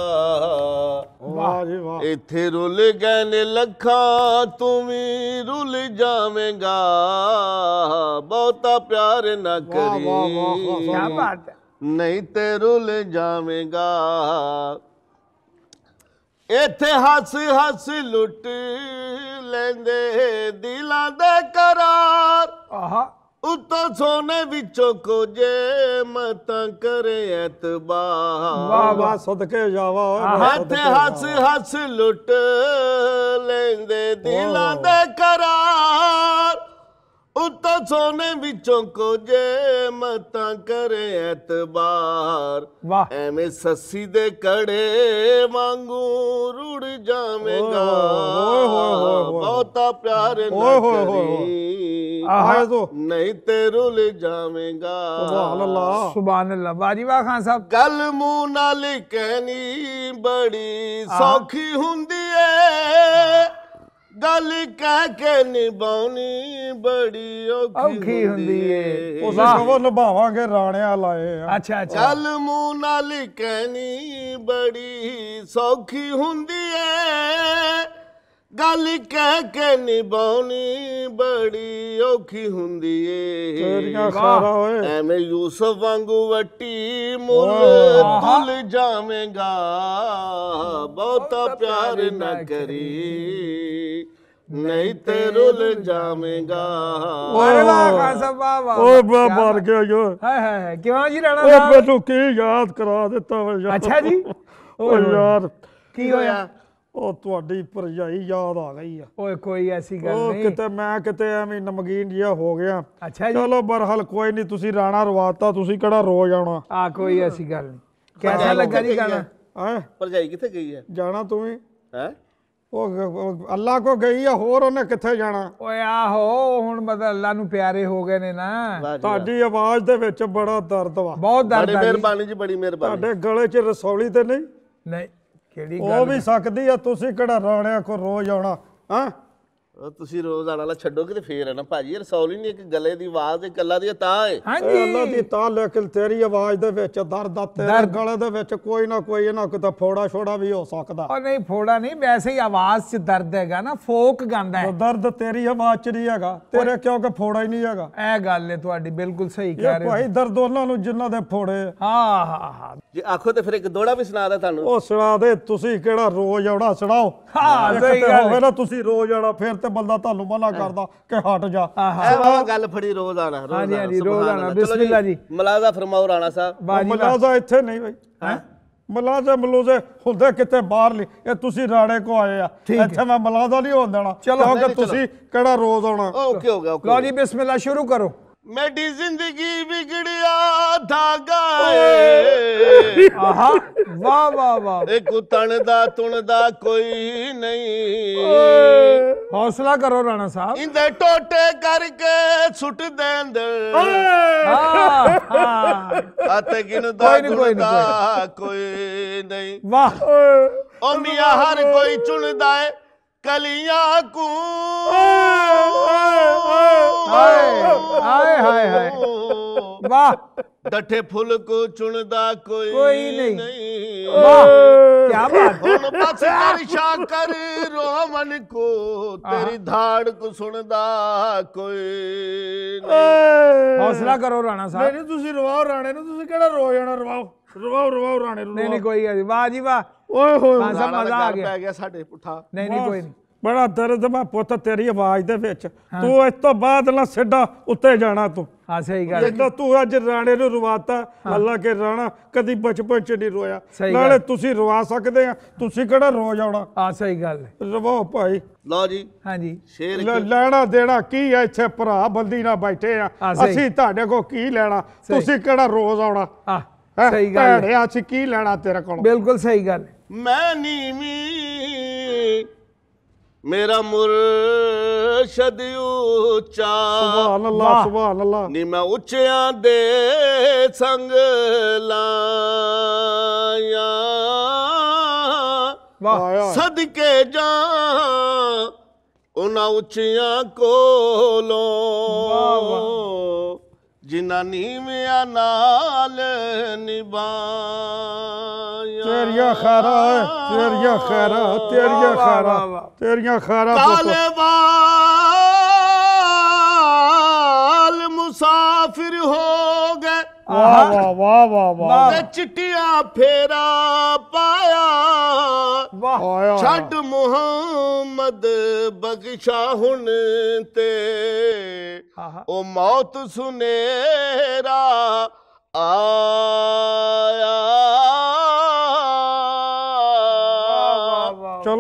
Speaker 3: ਵਾਹ ਜੀ ਵਾਹ
Speaker 2: ਇੱਥੇ ਰੁੱਲ ਗਏ ਨੇ ਲੱਖਾਂ ਤੂੰ ਵੀ ਰੁੱਲ ਜਾਵੇਂਗਾ ਬਹੁਤਾ ਪਿਆਰ ਨਾ ਕਰੀ ਕੀ ਬਾਤ ਹੈ ਨਹੀਂ ਤੇ ਰੁੱਲ ਜਾਵੇਂਗਾ ਇੱਥੇ ਹੱਸ ਹੱਸ ਲੁੱਟ ਲੈਂਦੇ ਦਿਲਾਂ ਦੇ ਕਰਾਰ ਆਹਾ ਉੱਤੋਂ ਸੋਨੇ ਵਿੱਚੋਂ ਕੋਜੇ ਮਤਾਂ ਕਰੇ ਇਤਬਾਰ ਵਾਹ ਵਾਹ ਸਦਕੇ ਜਾਵਾ ਹੱਥ ਹੱਸ ਹੱਸ ਲੁੱਟ ਲੈਂਦੇ ਦਿਲਾਂ ਦੇ ਕਰਾਰ ਉੱਤੋਂ ਸੋਨੇ ਵਿੱਚੋਂ ਕੋਜੇ ਮਤਾਂ ਕਰੇ ਇਤਬਾਰ ਐਵੇਂ ਸੱਸੀ ਦੇ ਕੜੇ ਵਾਂਗੂ ਰੁੜ ਜਾਵੇਂਗਾ ਬਹੁਤਾ ਪਿਆਰ ਨਾ ਕਰੀ हाँ, तो नहीं तेरू ले जावेगा सुबह खान साहब गल मुंह कहनी बड़ी सौखी हुंदी है गल कह के निभानी बड़ी औखी हुंदी
Speaker 1: राणिया लाए अच्छा अच्छा गल
Speaker 2: मुंह नाल कहनी बड़ी सौखी हुंदी है ਗੱਲ ਕਹਿ ਕੇ ਨਿਭਾਉਣੀ ਬੜੀ ਔਖੀ ਹੁੰਦੀ ਏ ਤੇਰੀਆਂ ਸਾਰਾ ਓਏ ਐਵੇਂ ਯੂਸਫ ਵਾਂਗੂ ਵੱਟੀ ਮੁੱਲ ਤੁਲ ਜਾਵੇਂਗਾ ਬਹੁਤਾ ਪਿਆਰ ਨਾ ਕਰੀ ਨਹੀਂ ਤੇ ਰੁੱਲ ਜਾਵੇਂਗਾ ਓਏ ਵਾਹ ਖਾਨ ਬਾਬਾ ਓ ਓਏ ਬਾ
Speaker 1: ਮਰ ਗਿਆ ਜੋ ਹਾਏ ਹਾਏ ਕਿਉਂ ਜੀ ਰਾਣਾ ਓਏ ਮੈਨੂੰ ਕੀ ਯਾਦ ਕਰਾ ਦਿੱਤਾ ਅੱਛਾ ਜੀ
Speaker 3: ਓ ਯਾਰ ਕੀ ਹੋਇਆ
Speaker 1: ਉਹ ਤੁਹਾਡੀ ਭਰਜਾਈ ਯਾਦ ਆ ਗਈ ਆ ਓਏ ਕੋਈ ਐਸੀ ਗੱਲ ਨਹੀਂ ਉਹ ਕਿਤੇ ਮੈਂ ਕਿਤੇ ਐਵੇਂ ਨਮਗੀਨ ਜਿਹਾ ਹੋ ਗਿਆ ਅੱਛਾ ਜੀ ਚਲੋ ਬਰਹਾਲ ਕੋਈ ਨਹੀਂ ਤੁਸੀਂ ਰਾਣਾ ਰਵਾਤਾ ਤੁਸੀਂ ਕਿਹੜਾ ਰੋਜ਼ ਆਉਣਾ ਆ ਕੋਈ ਐਸੀ ਗੱਲ ਨਹੀਂ ਕਿਹਦਾ ਲੱਗਾ ਨਹੀਂ ਗਾਣਾ ਹੈ ਭਰਜਾਈ ਕਿੱਥੇ ਗਈ ਹੈ ਜਾਣਾ ਤੂੰ ਹੈ ਉਹ ਅੱਲਾ ਕੋ ਗਈ ਆ ਹੋਰ ਉਹਨੇ ਕਿੱਥੇ ਜਾਣਾ ਓਏ ਆਹੋ ਹੁਣ ਮਤਲਬ ਅੱਲਾ ਨੂੰ ਪਿਆਰੇ ਹੋ ਗਏ ਨੇ ਨਾ ਤੁਹਾਡੀ ਆਵਾਜ਼ ਦੇ ਵਿੱਚ ਬੜਾ ਦਰਦ ਵਾ ਬਹੁਤ ਦਰਦ ਹੈ ਬੜੀ ਮਿਹਰਬਾਨੀ
Speaker 2: ਜੀ ਬੜੀ ਮਿਹਰਬਾਨੀ
Speaker 1: ਤੁਹਾਡੇ ਗਲੇ 'ਚ ਰਸੌਲੀ ਤੇ ਨਹੀਂ ਨਹੀਂ ਕਿਹੜੀ ਉਹ ਵੀ ਸਕਦੀ ਆ ਤੁਸੀਂ ਕਿਹੜਾ ਰਾਣਿਆਂ ਕੋ ਰੋਜ਼ ਆਉਣਾ ਹਾਂ
Speaker 2: ਤੁਸੀਂ ਰੋਜ਼ ਆਣ ਵਾਲਾ ਕਿ ਤੇ ਫੇਰ ਹੈ ਨਾ ਭਾਜੀ ਸੌਲੀ ਨਹੀਂ ਇੱਕ ਗੱਲੇ ਦੀ ਆਵਾਜ਼ ਤੇ ਕੱਲਾ ਦੀ ਤਾਂ ਹੈ ਹਾਂਜੀ ਅੱਲਾ ਦੀ
Speaker 1: ਤਾਂ ਲੇਕਿਨ ਤੇਰੀ ਆਵਾਜ਼ ਦੇ ਵਿੱਚ ਦਰਦ ਆ ਤੇਰੇ ਗਲੇ ਦੇ ਵਿੱਚ ਕੋਈ ਨਾ ਕੋਈ ਇਹਨਾਂ ਕਿਤੇ ਫੋੜਾ ਛੋੜਾ ਵੀ ਹੋ ਸਕਦਾ ਉਹ ਨਹੀਂ ਫੋੜਾ ਨਹੀਂ ਵੈਸੇ ਹੀ ਆਵਾਜ਼ 'ਚ ਦਰਦ ਹੈਗਾ ਨਾ ਫੋਕ ਗਾਂਦਾ ਹੈ ਦਰਦ ਤੇਰੀ ਆਵਾਜ਼ 'ਚ ਨਹੀਂ ਹੈਗਾ ਤੇਰੇ ਕਿਉਂਕਿ ਫੋੜਾ ਹੀ ਨਹੀਂ ਹੈਗਾ ਇਹ ਗੱਲ ਹੈ ਤੁਹਾਡੀ ਬਿਲਕੁਲ ਸਹੀ ਕਹਿ ਰਹੇ ਹੋ ਭਾਈ ਦਰਦ ਉਹਨਾਂ ਨੂੰ ਜਿਨ੍ਹਾਂ ਦੇ ਫੋੜੇ ਹਾਂ ਹਾਂ ਹਾਂ ਜੇ ਆਖੋ ਤੇ ਫਿਰ ਇੱਕ ਦੋੜਾ ਵੀ ਸੁਣਾ ਦੇ ਤੁਹਾਨੂੰ ਉਹ ਸੁਣਾ ਦੇ ਤੁਸੀਂ ਕਿਹੜਾ ਰੋਜ਼ ਆਉਣਾ ਸੁਣਾਓ ਹਾਂ ਸਹੀ ਗੱਲ ਹੈ ਨਾ ਤੁਸੀਂ ਰੋਜ਼ ਆਣਾ ਫਿਰ ਤੇ ਬੰਦਾ ਤੁਹਾਨੂੰ ਮਨਾ ਕਰਦਾ ਕਿ ਹਟ ਜਾ ਇਹ ਵਾ
Speaker 2: ਗੱਲ ਫੜੀ ਰੋਜ਼ ਆਣਾ ਰੋਜ਼ ਹਾਂਜੀ, ਹਾਂਜੀ, ਰੋਜ਼ ਆਣਾ ਬਿਸਮਿਲਲਾ ਜੀ, ਬਿਸਮਿਲ੍ਲਾ ਜੀ। ਮਲਾਜ਼ਾ ਫਰਮਾਓ ਰਾਣਾ ਸਾਹਿਬ ਮਲਾਜ਼ਾ
Speaker 1: ਇੱਥੇ ਨਹੀਂ ਬਈ ਹੈ ਮਲਾਜ਼ਾ ਮਲੂਜ਼ੇ ਹੁੰਦੇ ਕਿਤੇ ਬਾਹਰ ਲਈ ਇਹ ਤੁਸੀਂ ਰਾੜੇ ਕੋ ਆਏ ਆ ਇੱਥੇ ਮੈਂ ਮਲਾਜ਼ਾ ਨਹੀਂ ਹੋਣ ਦੇਣਾ ਕਿਉਂਕਿ ਤੁਸੀਂ ਕਿਹੜਾ ਰੋਜ਼ ਆਉਣਾ ਓਕੇ ਹੋ ਗਿਆ ਓਕੇ ਲਓ ਜੀ ਬਿਸਮਿਲ੍ਲਾ ਸ਼ੁਰੂ ਕਰੋ
Speaker 2: मेरी जिंदगी बिगड़िया धागा वाह वाह वाह एक तुन दा कोई नहीं हौसला करो राणा साहब इंद टोटे करके छुट देंद हाँ, हाँ। हाँ। आते गिनदा गुनदा कोई नहीं वाह ओ मियां हर कोई चुन
Speaker 1: है कलियां को ਹਾਏ ਹਾਏ ਹਾਏ
Speaker 2: ਵਾਹ ਡੱਠੇ ਫੁੱਲ ਕੋ ਚੁਣਦਾ
Speaker 1: ਕੋਈ ਕੋਈ ਨਹੀਂ ਵਾਹ ਕੀ ਬਾਤ ਹੁਣ ਬਸ ਤੇਰੀ
Speaker 2: ਕਰ ਰੋਮਨ ਕੋ ਤੇਰੀ ਧਾੜ ਕੋ ਸੁਣਦਾ ਕੋਈ
Speaker 1: ਨਹੀਂ ਹੌਸਲਾ ਕਰੋ ਰਾਣਾ ਸਾਹਿਬ ਨਹੀਂ ਤੁਸੀਂ ਰਵਾਓ ਰਾਣੇ ਨੂੰ ਤੁਸੀਂ ਕਿਹੜਾ ਰੋ ਜਾਣਾ ਰਵਾਓ ਰਵਾਓ ਰਵਾਓ ਰਾਣੇ ਨੂੰ ਨਹੀਂ ਨਹੀਂ ਕੋਈ ਵਾਹ ਜੀ ਵਾਹ ਓਏ ਹੋਏ ਮਜ਼ਾ ਆ ਗਿਆ ਸਾਡੇ ਪੁੱਠਾ ਨਹੀਂ ਨਹੀਂ ਕੋਈ ਨਹੀਂ ਬੜਾ ਦਰਦ ਵਾ ਪੁੱਤ ਤੇਰੀ ਆਵਾਜ਼ ਦੇ ਵਿੱਚ ਤੂੰ ਇਸ ਤੋਂ ਬਾਅਦ ਨਾ ਸਿੱਧਾ ਉੱਤੇ ਜਾਣਾ ਤੂੰ ਹਾਂ ਸਹੀ ਗੱਲ ਜੇ ਤੂੰ ਅੱਜ ਰਾਣੇ ਨੂੰ ਰਵਾਤਾ ਅੱਲਾ ਕੇ ਰਾਣਾ ਕਦੀ ਬਚਪਨ ਚ ਨਹੀਂ ਰੋਇਆ ਨਾਲੇ ਤੁਸੀਂ ਰਵਾ ਸਕਦੇ ਆ ਤੁਸੀਂ ਕਿਹੜਾ ਰੋ ਜਾਣਾ ਹਾਂ ਸਹੀ ਗੱਲ ਰਵਾ ਭਾਈ
Speaker 2: ਲਓ ਜੀ ਹਾਂਜੀ ਸ਼ੇਰ
Speaker 1: ਲੈਣਾ ਦੇਣਾ ਕੀ ਐ ਇੱਥੇ ਭਰਾ ਬੰਦੀ ਨਾਲ ਬੈਠੇ ਆ ਅਸੀਂ ਤੁਹਾਡੇ ਕੋ ਕੀ ਲੈਣਾ ਤੁਸੀਂ ਕਿਹੜਾ ਰੋਜ਼ ਆਉਣਾ ਹਾਂ ਸਹੀ ਗੱਲ ਭੈੜਿਆ ਅਸੀਂ ਕੀ ਲੈਣਾ ਤੇਰੇ ਕੋਲ ਬਿਲਕੁਲ ਸਹੀ ਗੱਲ
Speaker 2: ਮੈਂ ਨੀਵੀਂ ਮੇਰਾ ਮੁਰਸ਼ਦ ਉੱਚਾ ਸੁਭਾਨ ਅੱਲਾ ਸੁਭਾਨ ਅੱਲਾ ਨੀ ਮੈਂ ਉੱਚਿਆਂ ਦੇ ਸੰਗ ਲਾਇਆ ਵਾਹ ਸਦਕੇ ਜਾ ਉਹਨਾਂ ਉੱਚਿਆਂ ਕੋਲੋਂ ਵਾਹ ਵਾਹ ਜਿਨ੍ਹਾਂ ਨੀਵਿਆਂ ਨਾਲ ਨਿਭਾ
Speaker 1: तेरिया खरा है तेरिया खरा तेरिया खरा तेरिया खरा कालेबाल
Speaker 2: मुसाफिर हो गए चिटिया फेरा पाया वाह छठ मोहम्मद बगीचा हूं ते ओ मौत सुनेरा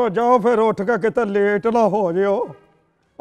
Speaker 1: ਚਲੋ ਜਾਓ ਫਿਰ ਉੱਠ ਕੇ ਕਿਤੇ ਲੇਟ ਨਾ ਹੋ ਜਿਓ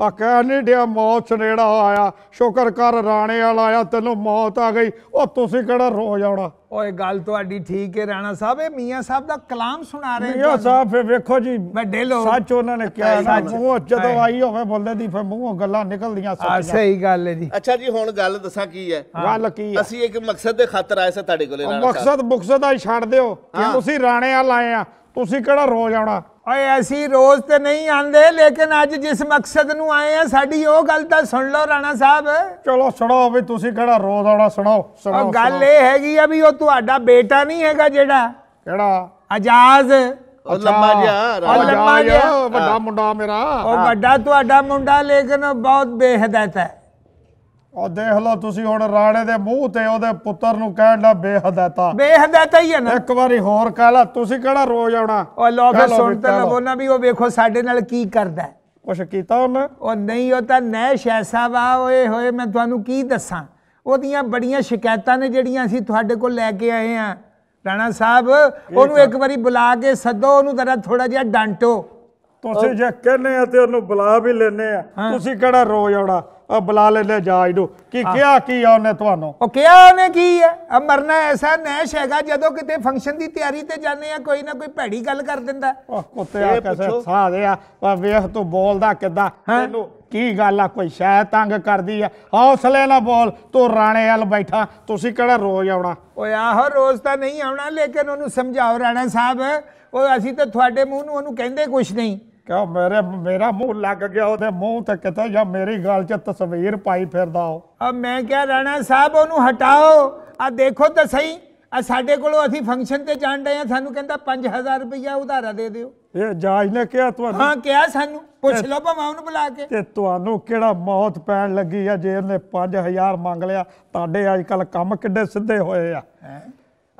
Speaker 1: ਆ ਕਹਿ ਨਹੀਂ ਡਿਆ ਮੌਤ ਸਨੇੜਾ ਆਇਆ ਸ਼ੁਕਰ ਕਰ ਰਾਣੇ ਵਾਲਾ ਆਇਆ ਤੈਨੂੰ ਮੌਤ ਆ ਗਈ ਉਹ ਤੁਸੀਂ ਕਿਹੜਾ ਰੋ ਜਾਣਾ ਓਏ ਗੱਲ ਤੁਹਾਡੀ ਠੀਕ ਹੈ ਰਾਣਾ ਸਾਹਿਬ ਇਹ ਮੀਆਂ ਸਾਹਿਬ ਦਾ ਕਲਾਮ ਸੁਣਾ ਰਹੇ ਮੀਆਂ ਸਾਹਿਬ ਫੇ ਵੇਖੋ ਜੀ ਵੱਡੇ ਲੋਕ ਸੱਚ ਉਹਨਾਂ ਨੇ ਕਿਹਾ ਨਾ ਮੂੰਹ ਜਦੋਂ ਆਈ ਹੋਵੇ ਬੋਲਦੇ ਦੀ ਫੇ ਮੂੰਹੋਂ ਗੱਲਾਂ ਨਿਕਲਦੀਆਂ ਸੱਚੀਆਂ ਸਹੀ ਗੱਲ ਹੈ ਜੀ
Speaker 2: ਅੱਛਾ ਜੀ ਹੁਣ ਗੱਲ ਦੱਸਾਂ ਕੀ ਹੈ ਗੱਲ ਕੀ ਹੈ ਅਸੀਂ ਇੱਕ ਮਕਸਦ ਦੇ ਖਾਤਰ ਆਏ ਸੀ ਤੁਹਾਡੇ ਕੋਲੇ ਰਾਣਾ ਸਾਹਿਬ ਮਕਸਦ
Speaker 1: ਮੁਕਸਦ ਆ ਛੱਡ ਦਿਓ ਤੁਸੀਂ ਰਾਣੇ ਵਾਲ ਆਏ ਆ ਤੁਸੀਂ ਕਿਹੜਾ ਰੋਜ਼ ਆਉਣਾ ਓਏ ਅਸੀਂ ਰੋਜ਼ ਤੇ ਨਹੀਂ ਆਂਦੇ ਲੇਕਿਨ ਅੱਜ ਜਿਸ ਮਕਸਦ ਨੂੰ ਆਏ ਆ ਸਾਡੀ ਉਹ ਗੱਲ ਤਾਂ ਸੁਣ ਲਓ ਰਾਣਾ ਸਾਹਿਬ ਚਲੋ ਸੁਣਾਓ ਵੀ ਤੁਸੀਂ ਕਿਹੜਾ ਰੋਜ਼ ਆਉਣਾ ਸੁਣਾਓ ਸੁਣਾਓ ਗੱਲ ਇਹ ਹੈਗੀ ਆ ਵੀ ਉਹ ਤੁਹਾਡਾ ਬੇਟਾ ਨਹੀਂ ਹੈਗਾ ਜਿਹੜਾ ਕਿਹੜਾ ਅਜਾਜ਼ ਉਹ ਲੰਮਾ ਜਿਹਾ ਉਹ ਵੱਡਾ ਮੁੰਡਾ ਮੇਰਾ ਉਹ ਵੱਡਾ ਤੁਹਾਡਾ ਮੁੰਡਾ ਲੇਕਿਨ ਬਹੁਤ ਬੇਹਦਤ ਹੈ ਉਹ ਦੇਖ ਲਓ ਤੁਸੀਂ ਹੁਣ ਰਾਣੇ ਦੇ ਮੂੰਹ ਤੇ ਉਹਦੇ ਪੁੱਤਰ ਨੂੰ ਕਹਿਣ ਦਾ ਬੇਹਦਾਇਤਾ ਬੇਹਦਾਇਤਾ ਹੀ ਹੈ ਨਾ ਇੱਕ ਵਾਰੀ ਹੋਰ ਕਹ ਲਾ ਤੁਸੀਂ ਕਿਹੜਾ ਰੋਜ਼ ਆਉਣਾ ਉਹ ਲੋਕ ਸੁਣਦੇ ਨੇ ਬੋਲਣਾ ਵੀ ਉਹ ਵੇਖੋ ਸਾਡੇ ਨਾਲ ਕੀ ਕਰਦਾ ਕੁਛ ਕੀਤਾ ਉਹਨੇ ਉਹ ਨਹੀਂ ਉਹ ਤਾਂ ਨੈ ਐਸਾ ਵਾ ਓਏ ਹੋਏ ਮੈਂ ਤੁਹਾਨੂੰ ਕੀ ਦੱਸਾਂ ਉਹਦੀਆਂ ਬੜੀਆਂ ਸ਼ਿਕਾਇਤਾਂ ਨੇ ਜਿਹੜੀਆਂ ਅਸੀਂ ਤੁਹਾਡੇ ਕੋਲ ਲੈ ਕੇ ਆਏ ਆ ਰਾਣਾ ਸਾਹਿਬ ਉਹਨੂੰ ਇੱਕ ਵਾਰੀ ਬੁਲਾ ਕੇ ਸੱਦੋ ਉਹਨੂੰ ਜ਼ਰਾ ਥੋੜਾ ਜਿਹਾ ਡਾਂਟੋ ਤੁਸੀਂ ਜੇ ਕਹਿੰਦੇ ਆ ਤੇ ਉਹਨੂੰ ਬੁਲਾ ਵੀ ਲੈਨੇ ਆ ਤੁਸੀਂ ਕਿਹੜਾ ਰੋਜ਼ ਆਉਣਾ ਬੁਲਾ ਲੈਂਦੇ ਜਾ ਇਹਨੂੰ ਕੀ ਕਿਹਾ ਕੀ ਆ ਉਹਨੇ ਤੁਹਾਨੂੰ ਉਹ ਕਿਹਾ ਉਹਨੇ ਕੀ ਹੈ ਆ ਮਰਨਾ ਐਸਾ ਨੈਸ਼ ਹੈਗਾ ਜਦੋਂ ਕਿਤੇ ਫੰਕਸ਼ਨ ਦੀ ਤਿਆਰੀ ਤੇ ਜਾਂਦੇ ਆ ਕੋਈ ਨਾ ਕੋਈ ਭੈੜੀ ਗੱਲ ਕਰ ਦਿੰਦਾ ਉਹ ਕੁੱਤੇ ਆ ਕਿਸੇ ਸਾਹ ਦੇ ਆ ਵੇਖ ਤੂੰ ਬੋਲਦਾ ਕਿੱਦਾਂ ਤੈਨੂੰ ਕੀ ਗੱਲ ਆ ਕੋਈ ਸ਼ੈ ਤੰਗ ਕਰਦੀ ਆ ਹੌਸਲੇ ਨਾਲ ਬੋਲ ਤੂੰ ਰਾਣੇ ਵਾਲ ਬੈਠਾ ਤੁਸੀਂ ਕਿਹੜਾ ਰੋਜ਼ ਆਉਣਾ ਓਏ ਆਹੋ ਰੋਜ਼ ਤਾਂ ਨਹੀਂ ਆਉਣਾ ਲੇਕਿਨ ਉਹਨੂੰ ਸਮਝਾਓ ਰਾਣਾ ਸਾਹਿਬ ਉਹ ਅਸੀਂ ਤਾਂ ਤੁਹਾਡੇ ਮੂੰਹ ਨੂੰ ਉਹਨੂੰ ਕਹਿੰਦੇ ਕੁਝ ਨਹੀਂ ਕਹੋ ਮੇਰੇ ਮੇਰਾ ਮੂੰਹ ਲੱਗ ਗਿਆ ਉਹਦੇ ਮੂੰਹ ਤੇ ਕਿਤੇ ਜਾਂ ਮੇਰੀ ਗਾਲ 'ਚ ਤਸਵੀਰ ਪਾਈ ਫਿਰਦਾ ਉਹ ਆ ਮੈਂ ਕਿਹਾ ਰਾਣਾ ਸਾਹਿਬ ਉਹਨੂੰ ਹਟਾਓ ਆ ਦੇਖੋ ਤਾਂ ਸਹੀ ਆ ਸਾਡੇ ਕੋਲੋਂ ਅਸੀਂ ਫੰਕਸ਼ਨ ਤੇ ਜਾਣ ਰਹੇ ਆ ਸਾਨੂੰ ਕਹਿੰਦਾ 5000 ਰੁਪਇਆ ਉਧਾਰਾ ਦੇ ਦਿਓ ਇਹ ਜਾਜ ਨੇ ਕਿਹਾ ਤੁਹਾਨੂੰ ਹਾਂ ਕਿਹਾ ਸਾਨੂੰ ਪੁੱਛ ਲਓ ਭਾਵੇਂ ਉਹਨੂੰ ਬੁਲਾ ਕੇ ਤੇ ਤੁਹਾਨੂੰ ਕਿਹੜਾ ਮੌਤ ਪੈਣ ਲੱਗੀ ਆ ਜੇ ਇਹਨੇ 5000 ਮੰਗ ਲਿਆ ਤੁਹਾਡੇ ਅੱਜ ਕੱਲ ਕੰਮ ਕਿੱਡੇ ਸਿੱਧੇ ਹੋਏ ਆ ਹੈ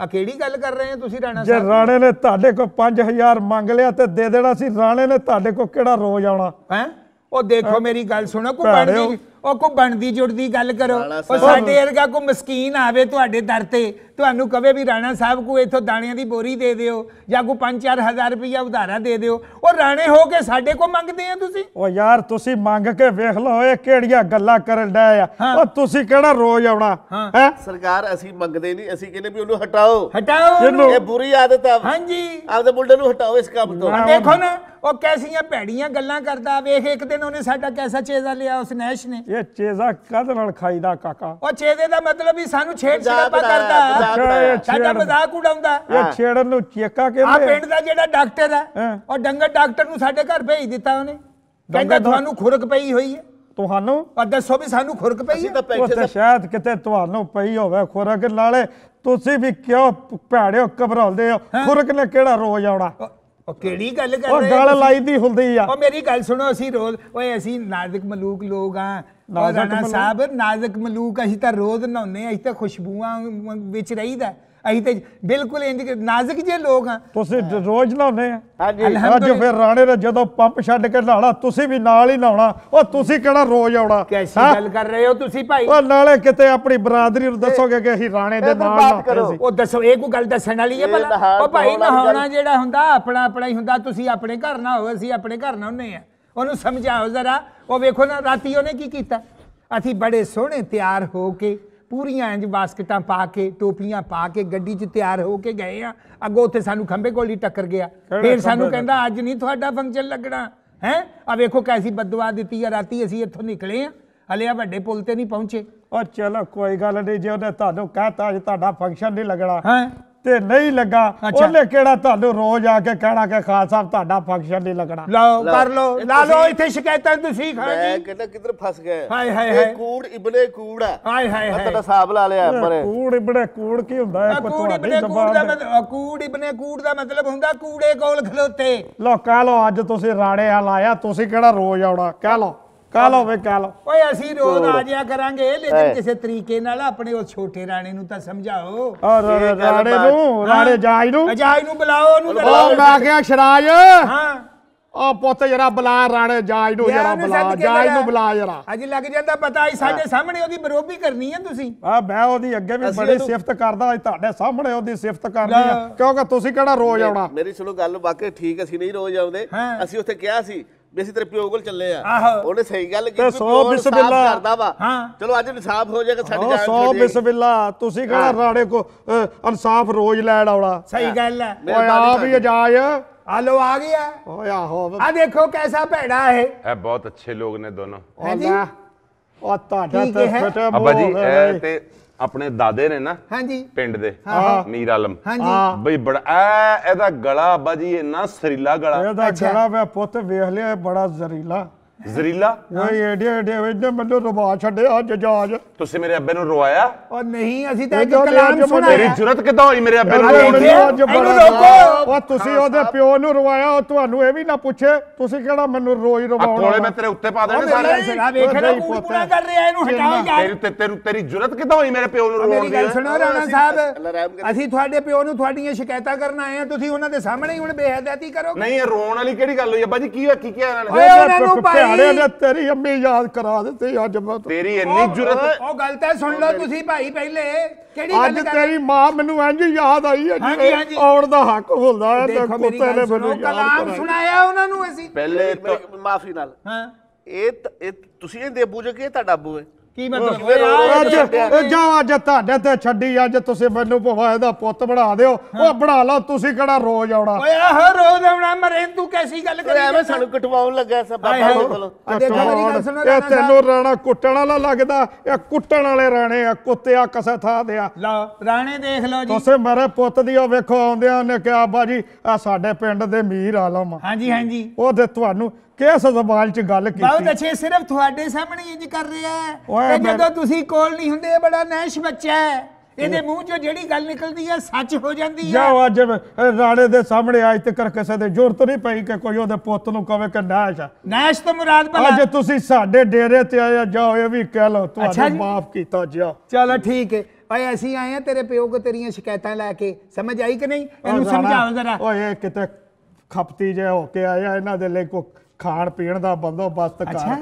Speaker 1: ਆ ਕਿਹੜੀ ਗੱਲ ਕਰ ਰਹੇ ਹੋ ਤੁਸੀਂ ਰਾਣਾ ਸਾਹਿਬ ਜੇ ਰਾਣੇ ਨੇ ਤੁਹਾਡੇ ਕੋਲ 5000 ਮੰਗ ਲਿਆ ਤੇ ਦੇ ਦੇਣਾ ਸੀ ਰਾਣੇ ਨੇ ਤੁਹਾਡੇ ਕੋਲ ਕਿਹੜਾ ਰੋਜ਼ ਆਉਣਾ ਹੈ ਉਹ ਦੇਖੋ ਮੇਰੀ ਗੱਲ ਸੁਣੋ ਕੋਈ ਬਣਦੀ ਉਹ ਕੋ ਬਣਦੀ ਜੁੜਦੀ ਗੱਲ ਕਰੋ ਉਹ ਸਾਡੇ ਵਰਗਾ ਕੋ ਮਸਕੀਨ ਆਵੇ ਤੁਹਾਡੇ ਦਰ ਤੇ ਤੁਹਾਨੂੰ ਕਵੇ ਵੀ ਰਾਣਾ ਸਾਹਿਬ ਕੋ ਇਥੋਂ ਦਾਣਿਆਂ ਦੀ ਬੋਰੀ ਦੇ ਦਿਓ ਜਾਂ ਕੋ 5-4000 ਰੁਪਇਆ ਉਧਾਰਾ ਦੇ ਦਿਓ ਉਹ ਰਾਣੇ ਹੋ ਕੇ ਸਾਡੇ ਕੋ ਮੰਗਦੇ ਆ ਤੁਸੀਂ ਉਹ ਯਾਰ ਤੁਸੀਂ ਮੰਗ ਕੇ ਵੇਖ ਲਓ ਇਹ ਕਿਹੜੀਆਂ ਗੱਲਾਂ ਕਰਨ ਡਿਆ ਆ ਉਹ ਤੁਸੀਂ ਕਿਹੜਾ ਰੋਜ਼ ਆਉਣਾ
Speaker 2: ਹੈ ਸਰਕਾਰ ਅਸੀਂ ਮੰਗਦੇ ਨਹੀਂ ਅਸੀਂ ਕਹਿੰਦੇ ਵੀ ਉਹਨੂੰ ਹਟਾਓ ਹਟਾਓ ਇਹ
Speaker 1: ਬੁਰੀ ਆਦਤ ਆ ਹਾਂਜੀ ਆਪਦੇ ਮੁੰਡੇ ਨੂੰ ਹਟਾਓ ਇਸ ਕੰਮ ਤੋਂ ਦੇਖੋ ਨਾ ਉਹ ਕੈਸੀਆਂ ਭੈੜੀਆਂ ਗੱਲਾਂ ਕਰਦਾ ਵੇਖ ਇੱਕ ਦਿਨ ਉਹਨੇ ਸਾਡਾ ਕੈਸਾ ਚੇਜ਼ਾ ਲਿਆ ਉਸ ਨੈਸ਼ ਨੇ ਇਹ ਚੇਜ਼ਾ ਕਦ ਨਾਲ ਖਾਈਦਾ ਕਾਕਾ ਉਹ ਚੇਜ਼ੇ ਦਾ ਮਤਲਬ ਹੀ ਸਾਨੂੰ ਛੇੜ ਛੜਾਪਾ ਕਰਦਾ ਸਾਡਾ ਮਜ਼ਾਕ ਉਡਾਉਂਦਾ ਇਹ ਛੇੜਨ ਨੂੰ ਚੇਕਾ ਕਹਿੰਦੇ ਆ ਪਿੰਡ ਦਾ ਜਿਹੜਾ ਡਾਕਟਰ ਹੈ ਉਹ ਡੰਗਰ ਡਾਕਟਰ ਨੂੰ ਸਾਡੇ ਘਰ ਭੇਜ ਦਿੱਤਾ ਉਹਨੇ ਕਹਿੰਦਾ ਤੁਹਾਨੂੰ ਖੁਰਕ ਪਈ ਹੋਈ ਹੈ ਤੁਹਾਨੂੰ ਪਰ ਦੱਸੋ ਵੀ ਸਾਨੂੰ ਖੁਰਕ ਪਈ ਹੈ ਉਹ ਤਾਂ ਸ਼ਾਇਦ ਕਿਤੇ ਤੁਹਾਨੂੰ ਪਈ ਹੋਵੇ ਖੁਰਕ ਨਾਲੇ ਤੁਸੀਂ ਵੀ ਕਿਉਂ ਭੈੜਿਓ ਘਬਰਾਉਂਦੇ ਹੋ ਖੁਰਕ ਨੇ ਕਿਹੜਾ ਰੋਜ਼ ਆਉਣਾ ਉਹ ਕਿਹੜੀ ਗੱਲ ਕਰ ਰਹੇ ਉਹ ਗੱਲ ਲਾਈ ਦੀ ਹੁੰਦੀ ਆ ਉਹ ਮੇਰੀ ਗੱਲ ਸੁਣੋ ਅਸੀਂ ਰੋਜ਼ ਓਏ ਅਸੀਂ ਨਾਜ਼ਕ ਮਲੂਕ ਲੋਕ ਆ ਨਾਜ਼ਕ ਸਾਹਿਬ ਨਾਜ਼ਕ ਮਲੂਕ ਅਸੀਂ ਤਾਂ ਰੋਜ਼ ਨਹਾਉਂਦੇ ਆ ਅਸੀਂ ਤਾਂ ਖੁਸ਼ਬੂਆਂ ਵਿੱਚ ਰਹੀਦਾ ਅਸੀਂ ਤੇ ਬਿਲਕੁਲ ਇੰਜ ਨਾਜ਼ੁਕ ਜੇ ਲੋਕ ਆ ਤੁਸੀਂ ਰੋਜ਼ ਨਹਾਉਂਦੇ ਆ ਅੱਜ ਫਿਰ ਰਾਣੇ ਦਾ ਜਦੋਂ ਪੰਪ ਛੱਡ ਕੇ ਨਹਾਣਾ ਤੁਸੀਂ ਵੀ ਨਾਲ ਹੀ ਨਹਾਉਣਾ ਉਹ ਤੁਸੀਂ ਕਿਹੜਾ ਰੋਜ਼ ਆਉਣਾ ਕੈਸੀ ਗੱਲ ਕਰ ਰਹੇ ਹੋ ਤੁਸੀਂ ਭਾਈ ਉਹ ਨਾਲੇ ਕਿਤੇ ਆਪਣੀ ਬਰਾਦਰੀ ਨੂੰ ਦੱਸੋਗੇ ਕਿ ਅਸੀਂ ਰਾਣੇ ਦੇ ਨਾਲ ਨਹਾਉਂਦੇ ਉਹ ਦੱਸੋ ਇਹ ਕੋਈ ਗੱਲ ਦੱਸਣ ਵਾਲੀ ਹੈ ਭਲਾ ਉਹ ਭਾਈ ਨਹਾਉਣਾ ਜਿਹੜਾ ਹੁੰਦਾ ਆਪਣਾ ਆਪਣਾ ਹੀ ਹੁੰਦਾ ਤੁਸੀਂ ਆਪਣੇ ਘਰ ਨਾ ਹੋਵੇ ਅਸੀਂ ਆਪਣੇ ਘਰ ਨਾ ਹੁੰਨੇ ਆ ਉਹਨੂੰ ਸਮਝਾਓ ਜ਼ਰਾ ਉਹ ਵੇਖੋ ਨਾ ਰਾਤੀ ਉਹਨੇ ਕੀ ਕੀਤਾ ਅਸੀਂ ਬੜੇ ਸੋਹਣੇ ਤਿਆਰ ਹੋ ਕੇ ਪੂਰੀਆਂ ਇੰਜ ਬਾਸਕਟਾਂ ਪਾ ਕੇ ਟੋਪੀਆਂ ਪਾ ਕੇ ਗੱਡੀ 'ਚ ਤਿਆਰ ਹੋ ਕੇ ਗਏ ਆ ਅੱਗੋਂ ਉੱਥੇ ਸਾਨੂੰ ਖੰਬੇ ਕੋਲ ਹੀ ਟੱਕਰ ਗਿਆ ਫਿਰ ਸਾਨੂੰ ਕਹਿੰਦਾ ਅੱਜ ਨਹੀਂ ਤੁਹਾਡਾ ਫੰਕਸ਼ਨ ਲੱਗਣਾ ਹੈ ਆ ਵੇਖੋ ਕੈਸੀ ਬਦਦੁਆ ਦਿੱਤੀ ਆ ਰਾਤੀ ਅਸੀਂ ਇੱਥੋਂ ਨਿਕਲੇ ਆ ਹਲੇ ਆ ਵੱਡੇ ਪੁਲ ਤੇ ਨਹੀਂ ਪਹੁੰਚੇ ਔਰ ਚਲੋ ਕੋਈ ਗੱਲ ਨਹੀਂ ਜੇ ਉਹਨੇ ਤੁਹਾਨੂੰ ਕਹਤਾ ਅੱਜ ਤੁਹਾਡਾ ਫੰਕਸ਼ਨ ਨਹੀਂ ਲੱਗਣਾ ਹੈ ਤੇ ਨਹੀਂ ਲੱਗਾ ਉਹਨੇ ਕਿਹੜਾ ਤੁਹਾਨੂੰ ਰੋਜ਼ ਆ ਕੇ ਕਹਿਣਾ ਕਿ ਖਾਨ ਸਾਹਿਬ ਤੁਹਾਡਾ ਫੰਕਸ਼ਨ ਨਹੀਂ ਲੱਗਣਾ ਲਓ ਕਰ ਲਓ ਲਾ ਲਓ ਇੱਥੇ ਸ਼ਿਕਾਇਤਾਂ ਤੁਸੀਂ ਖਾਣੀ ਮੈਂ
Speaker 2: ਕਿਹਦਾ ਕਿੱਧਰ ਫਸ ਗਏ ਹਾਏ ਹਾਏ ਹਾਏ ਕੂੜ ਇਬਨੇ
Speaker 1: ਕੂੜ ਆ ਹਾਏ ਹਾਏ ਹਾਏ ਤੁਹਾਡਾ ਸਾਬ ਲਾ ਲਿਆ ਪਰ ਕੂੜ ਇਬਨੇ ਕੂੜ ਕੀ ਹੁੰਦਾ ਹੈ ਕੂੜ ਇਬਨੇ ਕੂੜ ਦਾ ਕੂੜ ਇਬਨੇ ਕੂੜ ਦਾ ਮਤਲਬ ਹੁੰਦਾ ਕੂੜੇ ਕੋਲ ਖਲੋਤੇ ਲੋ ਕਹ ਲਓ ਅੱਜ ਤੁਸੀਂ ਰਾੜੇ ਆ ਲਾਇਆ ਤੁਸੀਂ ਕਿਹੜਾ ਰੋਜ਼ ਆਉਣਾ ਕਹਿ ਲਓ ਕਾ ਲਓ ਵੇ ਕਾ ਲਓ ਓਏ ਅਸੀਂ ਰੋਜ਼ ਆ ਜਿਆ ਕਰਾਂਗੇ ਲੇਕਿਨ ਕਿਸੇ ਤਰੀਕੇ ਨਾਲ ਆਪਣੇ ਉਹ ਛੋਟੇ ਰਾਣੇ ਨੂੰ ਤਾਂ ਸਮਝਾਓ ਰਾਣੇ ਨੂੰ ਰਾਣੇ ਜਾਜ ਨੂੰ ਜਾਜ ਨੂੰ ਬੁਲਾਓ ਉਹਨੂੰ ਉਹ ਮੈਂ ਕਿਹਾ ਸ਼ਰਾਜ ਹਾਂ ਆ ਪੁੱਤ ਜਰਾ ਬੁਲਾ ਰਾਣੇ ਜਾਜ ਨੂੰ ਜਰਾ ਬੁਲਾ ਜਾਜ ਨੂੰ ਬੁਲਾ ਜਰਾ ਅੱਜ ਲੱਗ ਜਾਂਦਾ ਪਤਾ ਹੀ ਸਾਡੇ ਸਾਹਮਣੇ ਉਹਦੀ ਬਰੋਬੀ ਕਰਨੀ ਹੈ ਤੁਸੀਂ ਆ ਮੈਂ ਉਹਦੀ ਅੱਗੇ ਵੀ ਬੜੀ ਸਿਫਤ ਕਰਦਾ ਅੱਜ ਤੁਹਾਡੇ ਸਾਹਮਣੇ ਉਹਦੀ ਸਿਫਤ ਕਰਨੀ ਹੈ ਕਿਉਂਕਿ ਤੁਸੀਂ ਕਿਹੜਾ ਰੋਜ਼ ਆਉਣਾ
Speaker 2: ਮੇਰੀ ਸੁਣੋ ਗੱਲ ਵਾਕਈ ਠੀਕ ਅਸੀਂ ਨਹੀਂ ਰੋਜ਼ ਆਉਂਦੇ ਅਸੀਂ ਉੱਥੇ ਕਿਹਾ ਸੀ ਵੀ ਅਸੀਂ ਤੇਰੇ ਪਿਓ ਕੋਲ ਚੱਲੇ ਆ ਉਹਨੇ ਸਹੀ ਗੱਲ ਕੀਤੀ ਸੋ ਬਿਸਮਿਲ੍ਲਾ ਕਰਦਾ ਵਾ ਚਲੋ ਅੱਜ ਇਨਸਾਫ ਹੋ ਜਾਏਗਾ ਸਾਡੀ ਜਾਨ ਸੋ
Speaker 1: ਬਿਸਮਿਲ੍ਲਾ ਤੁਸੀਂ ਕਿਹੜਾ ਰਾੜੇ ਕੋ ਇਨਸਾਫ ਰੋਜ਼ ਲੈਣ ਆਉਣਾ ਸਹੀ ਗੱਲ ਹੈ ਓਏ ਆ ਵੀ ਅਜਾਜ ਹਲੋ ਆ ਗਿਆ ਓਏ ਆਹੋ ਆ ਦੇਖੋ ਕਿਹਦਾ ਭੈੜਾ ਹੈ
Speaker 3: ਇਹ ਬਹੁਤ ਅੱਛੇ ਲੋਕ ਨੇ ਦੋਨੋਂ
Speaker 1: ਉਹ ਤੁਹਾਡਾ ਤੇ ਬੇਟਾ ਅੱਬਾ ਜੀ
Speaker 3: ਤੇ ਆਪਣੇ ਦਾਦੇ ਨੇ ਨਾ ਹਾਂਜੀ ਪਿੰਡ ਦੇ ਮੀਰ ਆਲਮ ਹਾਂਜੀ ਬਈ ਬੜਾ ਐ ਇਹਦਾ ਗਲਾ ਬਾਜੀ ਇੰਨਾ ਸਰੀਲਾ ਗਲਾ ਇਹਦਾ ਗਲਾ ਵੇ ਪੁੱਤ
Speaker 1: ਵੇਖ ਲਿਆ ਬੜਾ ਜ਼ਰੀਲਾ ਜ਼ਰੀਲਾ ਨਹੀਂ ਏਡੇ ਏਡੇ ਇਹਨੇ ਮੈਨੂੰ ਰਵਾ ਛੱਡਿਆ ਜਾਜ
Speaker 3: ਤੁਸੀਂ ਮੇਰੇ ਅੱਬੇ ਨੂੰ ਰਵਾਇਆ ਉਹ ਨਹੀਂ ਅਸੀਂ ਤਾਂ ਇੱਕ ਕਲਾਮ ਸੁਣਾਇਆ ਤੇਰੀ ਜੁਰਤ ਕਿਦਾਂ ਹੋਈ ਮੇਰੇ ਅੱਬੇ ਨੂੰ ਇਹਨੂੰ ਰੋਕੋ
Speaker 1: ਉਹ ਤੁਸੀਂ ਉਹਦੇ ਪਿਓ ਨੂੰ ਰਵਾਇਆ ਉਹ ਤੁਹਾਨੂੰ ਇਹ ਵੀ ਨਾ ਪੁੱਛੇ ਤੁਸੀਂ ਕਿਹੜਾ ਮੈਨੂੰ ਰੋਈ ਰਵਾਉਣਾ ਥੋੜੇ ਮੈਂ ਤੇਰੇ ਉੱਤੇ ਪਾ ਦੇਣਾ ਸਾਰੇ ਸਿਰਾ ਵੇਖਣਾ ਪੂਰਾ ਕਰ ਰਿਹਾ ਇਹਨੂੰ ਹਟਾਓ ਯਾਰ ਤੇਰੀ
Speaker 3: ਤੇ ਤੇਰੀ ਤੇਰੀ ਜੁਰਤ ਕਿਦਾਂ ਹੋਈ ਮੇਰੇ ਪਿਓ ਨੂੰ ਰਵਾਉਣ ਦੀ ਮੇਰੀ ਗੱਲ ਸੁਣੋ ਰਾਣਾ ਸਾਹਿਬ
Speaker 1: ਅਸੀਂ ਤੁਹਾਡੇ ਪਿਓ ਨੂੰ ਤੁਹਾਡੀਆਂ ਸ਼ਿਕਾਇਤਾਂ ਕਰਨ ਆਏ ਆ ਤੁਸੀਂ ਉਹਨਾਂ ਦੇ ਸਾਹਮਣੇ ਹੀ ਹੁਣ ਬੇਇੱਜ਼ਤੀ ਕਰੋਗੇ ਨਹੀਂ ਇਹ ਰੋਣ ਵਾਲੀ ਕਿਹੜੀ ਗੱਲ ਹੋਈ ਅੱਬਾ ਜੀ ਕੀ ਹੋਇਆ ਕੀ ਕਿਹਾ ਇਹਨਾਂ ਨੇ ਉਹਨਾਂ ਨੂੰ ਪਾਇਆ ਭਰਾੜੇ ਨੇ ਤੇਰੀ ਅੰਮੀ ਯਾਦ ਕਰਾ ਦਿੱਤੀ ਅੱਜ ਮੈਂ ਤੇਰੀ ਇੰਨੀ ਜੁਰਤ ਉਹ ਗੱਲ ਤਾਂ ਸੁਣ ਲਓ ਤੁਸੀਂ ਭਾਈ ਪਹਿਲੇ ਕਿਹੜੀ ਗੱਲ ਅੱਜ ਤੇਰੀ ਮਾਂ ਮੈਨੂੰ ਇੰਜ ਯਾਦ ਆਈ ਹੈ ਜੀ ਆਉਣ ਦਾ ਹੱਕ ਹੁੰਦਾ ਹੈ ਤੇ ਕੁੱਤੇ ਨੇ ਮੈਨੂੰ ਕਲਾਮ ਸੁਣਾਇਆ ਉਹਨਾਂ ਨੂੰ ਅਸੀਂ
Speaker 2: ਪਹਿਲੇ ਮਾਫੀ ਨਾਲ ਹਾਂ ਇਹ ਤੁਸੀਂ ਇਹ ਦੇ ਜੇ ਕੇ ਤੁਹਾਡਾ ਬੂਏ ਕੀ ਮਤਲਬ
Speaker 1: ਹੋਇਆ ਅੱਜ ਇਹ ਜਾਓ ਅੱਜ ਤੁਹਾਡੇ ਤੇ ਛੱਡੀ ਅੱਜ ਤੁਸੀਂ ਮੈਨੂੰ ਭਵਾਏ ਦਾ ਪੁੱਤ ਬਣਾ ਦਿਓ ਉਹ ਬਣਾ ਲਾ ਤੁਸੀਂ ਕਿਹੜਾ ਰੋਜ਼ ਆਉਣਾ ਓਏ ਆਹ ਰੋਜ਼ ਆਉਣਾ ਮਰੇ ਤੂੰ ਕੈਸੀ ਗੱਲ ਕਰੀ ਐਵੇਂ ਸਾਨੂੰ
Speaker 2: ਕਟਵਾਉਣ ਲੱਗਾ ਸਭ ਬਾਬਾ ਕੋਲੋਂ ਇਹ ਤੈਨੂੰ
Speaker 1: ਰਾਣਾ ਕੁੱਟਣ ਵਾਲਾ ਲੱਗਦਾ ਇਹ ਕੁੱਟਣ ਵਾਲੇ ਰਾਣੇ ਆ ਕੁੱਤਿਆ ਕਸਾ ਥਾ ਦਿਆ ਲਾ ਰਾਣੇ ਦੇਖ ਲਓ ਜੀ ਤੁਸੀਂ ਮਾਰੇ ਪੁੱਤ ਦੀ ਉਹ ਵੇਖੋ ਆਉਂਦਿਆਂ ਨੇ ਕਿਹਾ ਬਾਜੀ ਆ ਸਾਡੇ ਪਿੰਡ ਦੇ ਮੀਰ ਆਲਮ ਹਾਂਜੀ ਹਾਂਜੀ ਉਹਦੇ ਤੁਹਾਨੂੰ ਕਿਸ ਜ਼ਬਾਨ 'ਚ ਗੱਲ ਕੀਤੀ ਬਹੁਤ ਅੱਛੇ ਸਿਰਫ ਤੁਹਾਡੇ ਸਾਹਮਣੇ ਇੰਜ ਕਰ ਰਿਹਾ ਹੈ ਤੇ ਜਦੋਂ ਤੁਸੀਂ ਕੋਲ ਨਹੀਂ ਹੁੰਦੇ ਬੜਾ ਨੈਸ਼ ਬੱਚਾ ਹੈ ਇਹਦੇ ਮੂੰਹ 'ਚੋਂ ਜਿਹੜੀ ਗੱਲ ਨਿਕਲਦੀ ਹੈ ਸੱਚ ਹੋ ਜਾਂਦੀ ਹੈ ਜਾਓ ਅੱਜ ਰਾਣੇ ਦੇ ਸਾਹਮਣੇ ਅੱਜ ਤੱਕ ਕਿਸੇ ਦੇ ਜ਼ੋਰ ਤੋਂ ਨਹੀਂ ਪਈ ਕਿ ਕੋਈ ਉਹਦੇ ਪੁੱਤ ਨੂੰ ਕਵੇ ਕਿ ਨੈਸ਼ ਨੈਸ਼ ਤੋਂ ਮੁਰਾਦ ਭਲਾ ਅੱਜ ਤੁਸੀਂ ਸਾਡੇ ਡੇਰੇ ਤੇ ਆਇਆ ਜਾਓ ਇਹ ਵੀ ਕਹਿ ਲਓ ਤੁਹਾਨੂੰ ਮਾਫ ਕੀਤਾ ਜਾ ਚਲੋ ਠੀਕ ਹੈ ਓਏ ਅਸੀਂ ਆਏ ਆ ਤੇਰੇ ਪਿਓ ਕੋ ਤੇਰੀਆਂ ਸ਼ਿਕਾਇਤਾਂ ਲੈ ਕੇ ਸਮਝ ਆਈ ਕਿ ਨਹੀਂ ਇਹਨੂੰ ਸਮਝਾਓ ਜ਼ਰਾ ਓਏ ਕਿਤੇ ਖਪਤੀ ਜੇ ਹੋ ਕੇ ਆਇਆ ਇਹਨਾਂ ਦੇ ਲਈ ਕੋ ਖਾਣ ਪੀਣ ਦਾ ਬੰਦੋਬਸਤ ਕਰ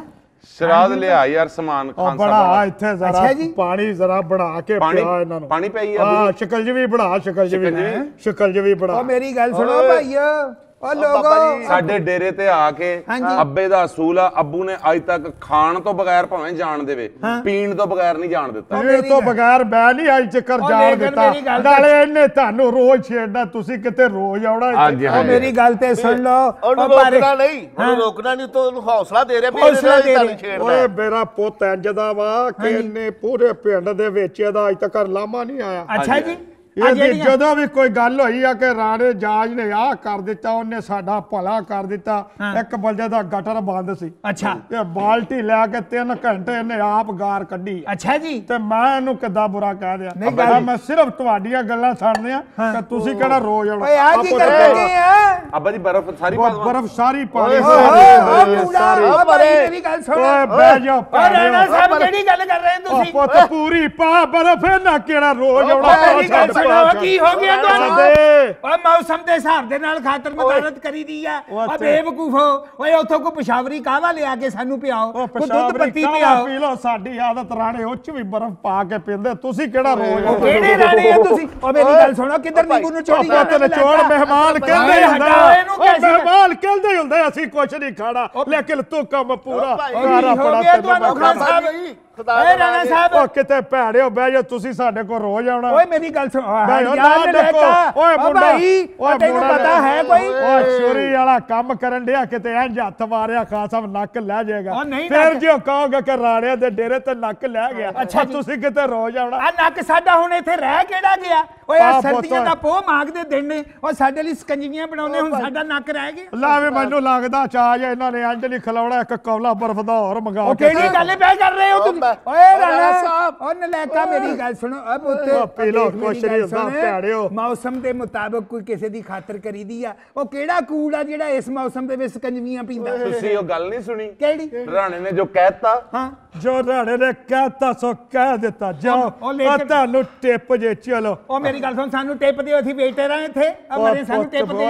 Speaker 3: ਸ਼ਰਾਦ ਲਿਆ ਯਾਰ ਸਮਾਨ ਖਾਨ ਸਾਹਿਬ ਬੜਾ ਇੱਥੇ ਜ਼ਰਾ
Speaker 1: ਪਾਣੀ ਜ਼ਰਾ ਬਣਾ ਕੇ ਪਿਆ ਇਹਨਾਂ ਨੂੰ ਪਾਣੀ ਪਈ ਆ ਹਾਂ ਸ਼ਕਲ ਜੀ ਵੀ ਬਣਾ ਸ਼ਕਲ ਜੀ ਵੀ ਸ਼ਕਲ ਜੀ ਵੀ ਬਣਾ ਉਹ ਮੇਰੀ ਗੱਲ ਸੁਣੋ ਭਾਈਓ
Speaker 3: ਉਹ ਲੋਗੋ ਸਾਡੇ ਡੇਰੇ ਤੇ ਆ ਕੇ ਅੱਬੇ ਦਾ ਅਸੂਲ ਆ ਅੱਬੂ ਨੇ ਅੱਜ ਤੱਕ ਖਾਣ ਤੋਂ ਬਗੈਰ ਭਾਵੇਂ ਜਾਣ ਦੇਵੇ ਪੀਣ ਤੋਂ ਬਗੈਰ ਨਹੀਂ ਜਾਣ ਦਿੱਤਾ
Speaker 1: ਇਹ ਤੋਂ ਬਗੈਰ ਬੈ ਨਹੀਂ ਅੱਜ ਚੱਕਰ ਜਾਣ ਦਿੱਤਾ ਨਾਲੇ ਇਹਨੇ ਤੁਹਾਨੂੰ ਰੋਜ਼ ਛੇੜਨਾ ਤੁਸੀਂ ਕਿਤੇ ਰੋਜ਼ ਆਉਣਾ ਉਹ ਮੇਰੀ ਗੱਲ ਤੇ ਸੁਣ ਲਓ ਉਹਨੂੰ ਰੋਕਣਾ ਨਹੀਂ
Speaker 2: ਰੋਕਣਾ ਨਹੀਂ ਤਾਂ ਉਹਨੂੰ ਹੌਸਲਾ ਦੇ ਰਿਹਾ ਵੀ ਇਹਨੇ ਤਾਂ ਨਹੀਂ ਛੇੜਦਾ ਓਏ
Speaker 1: ਮੇਰਾ ਪੁੱਤ ਇੰਜ ਦਾ ਵਾ ਕਿ ਇਹਨੇ ਪੂਰੇ ਪਿੰਡ ਦੇ ਵਿੱਚ ਇਹਦਾ ਅੱਜ ਤੱਕ ਲਾਮਾ ਨਹੀਂ ਆਇਆ ਅੱਛਾ ਜੀ ਇਹ ਜਦੋਂ ਵੀ ਕੋਈ ਗੱਲ ਹੋਈ ਆ ਕਿ ਰਾਣੇ ਜਾਜ ਨੇ ਆਹ ਕਰ ਦਿੱਤਾ ਉਹਨੇ ਸਾਡਾ ਭਲਾ ਕਰ ਦਿੱਤਾ ਇੱਕ ਬੰਦੇ ਦਾ ਗਟਰ ਬੰਦ ਸੀ ਅੱਛਾ ਤੇ ਬਾਲਟੀ ਲੈ ਕੇ 3 ਘੰਟੇ ਇਹਨੇ ਆਪ ਗਾਰ ਕੱਢੀ ਅੱਛਾ ਜੀ ਤੇ ਮੈਂ ਇਹਨੂੰ ਕਿੱਦਾਂ ਬੁਰਾ ਕਹਿ ਦਿਆ ਮੈਂ ਸਿਰਫ ਤੁਹਾਡੀਆਂ ਗੱਲਾਂ ਸੁਣਦੇ ਆ ਕਿ ਤੁਸੀਂ ਕਿਹੜਾ ਰੋਜ਼ ਜਾਣਾ ਓਏ ਆ ਕੀ ਕਰਦੇ ਆ
Speaker 3: ਅੱਬਾ ਜੀ ਬਰਫ਼ ਸਾਰੀ ਪਾ
Speaker 1: ਬਰਫ਼ ਸਾਰੀ ਪਾ ਸਾਰੇ ਮੇਰੀ ਗੱਲ ਸੁਣ ਓਏ ਬਹਿ ਜਾ ਓਏ ਸਾਹਿਬ ਕਿਹੜੀ ਗੱਲ ਕਰ ਰਹੇ ਤੁਸੀਂ ਪੁੱਤ ਪੂਰੀ ਪਾ ਬਰਫ ਨਾ ਕਿਹੜਾ ਰੋਜ਼ ਆਉਣਾ ਗੱਲ ਕੀ ਹੋ ਗਿਆ ਤੁਹਾਨੂੰ ਓ ਮੌਸਮ ਦੇ ਹਿਸਾਬ ਦੇ ਨਾਲ ਖਾਤਰ ਮਦਦ ਕਰੀ ਦੀ ਆ ਓ ਬੇਵਕੂਫੋ ਓਏ ਉੱਥੋਂ ਕੋ ਪਸ਼ਾਵਰੀ ਕਾਵਾ ਲਿਆ ਕੇ ਸਾਨੂੰ ਪਿਆਓ ਕੋ ਦੁੱਧ ਪੱਤੀ ਪਿਆਓ ਪੀ ਲਓ ਸਾਡੀ ਆਦਤ ਰਾਣੇ ਉੱਚ ਵੀ ਬਰਫ ਪਾ ਕੇ ਪੀਂਦੇ ਤੁਸੀਂ ਕਿਹੜਾ ਰੋਜ਼ ਕਿਹੜੇ ਰਾਣੇ ਆ ਤੁਸੀਂ ਓ ਮੇਰੀ ਗੱਲ ਸੁਣੋ ਕਿੱਧਰ ਨਿਕੂ ਨੂੰ ਚੋਰੀ ਨੇ ਚੋੜ ਮਹਿਮਾਨ ਕਹਿੰਦੇ ਹੁੰਦਾ ਮਹਿਮਾਨ ਕਹਿੰਦੇ ਹੁੰਦੇ ਅਸੀਂ ਕੁਛ ਨਹੀਂ ਖਾਣਾ ਲੇਕਿਨ ਤੂੰ ਕਮ ਕੰਮ ਪੂਰਾ ਘਰ ਆਪਣਾ ਤੇ ਬਾਬਾ ਸਾਹਿਬ ਜੀ ਦਾ ਏ ਰਾਣਾ ਸਾਹਿਬ ਓ ਕਿਤੇ ਭੈੜਿਓ ਬਹਿ ਜਾ ਤੁਸੀਂ ਸਾਡੇ ਕੋਲ ਰੋਜ਼ ਆਉਣਾ ਓਏ ਮੇਰੀ ਗੱਲ ਸੁਣ ਯਾਰ ਦੇਖੋ ਓਏ ਮੁੰਡਾ ਓਏ ਤੈਨੂੰ ਪਤਾ ਹੈ ਕੋਈ ਓ ਛੁਰੀ ਵਾਲਾ ਕੰਮ ਕਰਨ ਡਿਆ ਕਿਤੇ ਇੰਜ ਹੱਥ ਮਾਰਿਆ ਖਾਸਮ ਨੱਕ ਲੈ ਜਾਏਗਾ ਫਿਰ ਜੇ ਕਹੋਗੇ ਕਿ ਰਾਣਿਆਂ ਦੇ ਡੇਰੇ ਤੇ ਨੱਕ ਲੈ ਗਿਆ ਅੱਛਾ ਤੁਸੀਂ ਕਿਤੇ ਰੋਜ਼ ਆਉਣਾ ਆ ਨੱਕ ਸਾਡਾ ਹੁਣ ਇੱਥੇ ਰਹਿ ਕਿਹੜਾ ਗਿਆ ਓਏ ਆ ਸਰਦੀਆਂ ਦਾ ਪੋਹ ਮਾਗਦੇ ਦਿਨ ਨੇ ਓ ਸਾਡੇ ਲਈ ਸਕੰਜੀਆਂ ਬਣਾਉਂਦੇ ਹੁਣ ਸਾਡਾ ਨੱਕ ਰਹਿ ਗਿਆ ਲਾਵੇ ਮੈਨੂੰ ਲੱਗਦਾ ਚਾਹ ਇਹਨਾਂ ਨੇ ਅੰਜ ਨਹੀਂ ਖਲਾਉਣਾ ਇੱਕ ਕੌਲਾ ਬਰਫ ਦਾ ਹੋਰ ਮੰਗਾ ਕੇ ਉਹ ਕਿਹੜੀ ਗੱਲ ਪੈ ਕਰ ਰਹੇ ਹੋ ਤੁਸੀਂ ਓਏ ਰਾਣਾ ਸਾਹਿਬ ਉਹ ਨਲੈਕਾ ਮੇਰੀ ਗੱਲ ਸੁਣੋ ਓਏ ਪੁੱਤੇ ਪੀ ਲੋ ਕੁਛ ਨਹੀਂ ਹੁੰਦਾ ਮੌਸਮ ਦੇ ਮੁਤਾਬਕ ਕੋਈ ਕਿਸੇ ਦੀ ਖਾਤਰ ਕਰੀਦੀ ਆ ਉਹ ਕਿਹੜਾ ਕੂੜ ਆ ਜਿਹੜਾ ਇਸ ਮੌਸਮ ਦੇ ਵਿੱਚ ਕੰਜਵੀਆਂ ਪੀਂਦਾ ਤੁਸੀਂ ਉਹ ਗੱਲ ਨਹੀਂ ਸੁਣੀ ਕਿਹੜੀ ਰਾਣੇ ਨੇ ਜੋ ਕਹਿਤਾ ਹਾਂ ਜੋ ਰਾੜੇ ਨੇ ਕਹਤਾ ਸੋ ਕਹਿ ਦਿੱਤਾ ਜਾਓ ਆ ਤੁਹਾਨੂੰ ਟਿਪ ਜੇ ਚਲੋ ਉਹ ਮੇਰੀ ਗੱਲ ਸੁਣ ਸਾਨੂੰ ਟਿਪ ਦਿਓ ਅਸੀਂ ਬੈਠੇ ਰਹੇ ਇੱਥੇ ਆ ਮੇਰੇ ਸਾਨੂੰ ਟਿਪ ਦੇ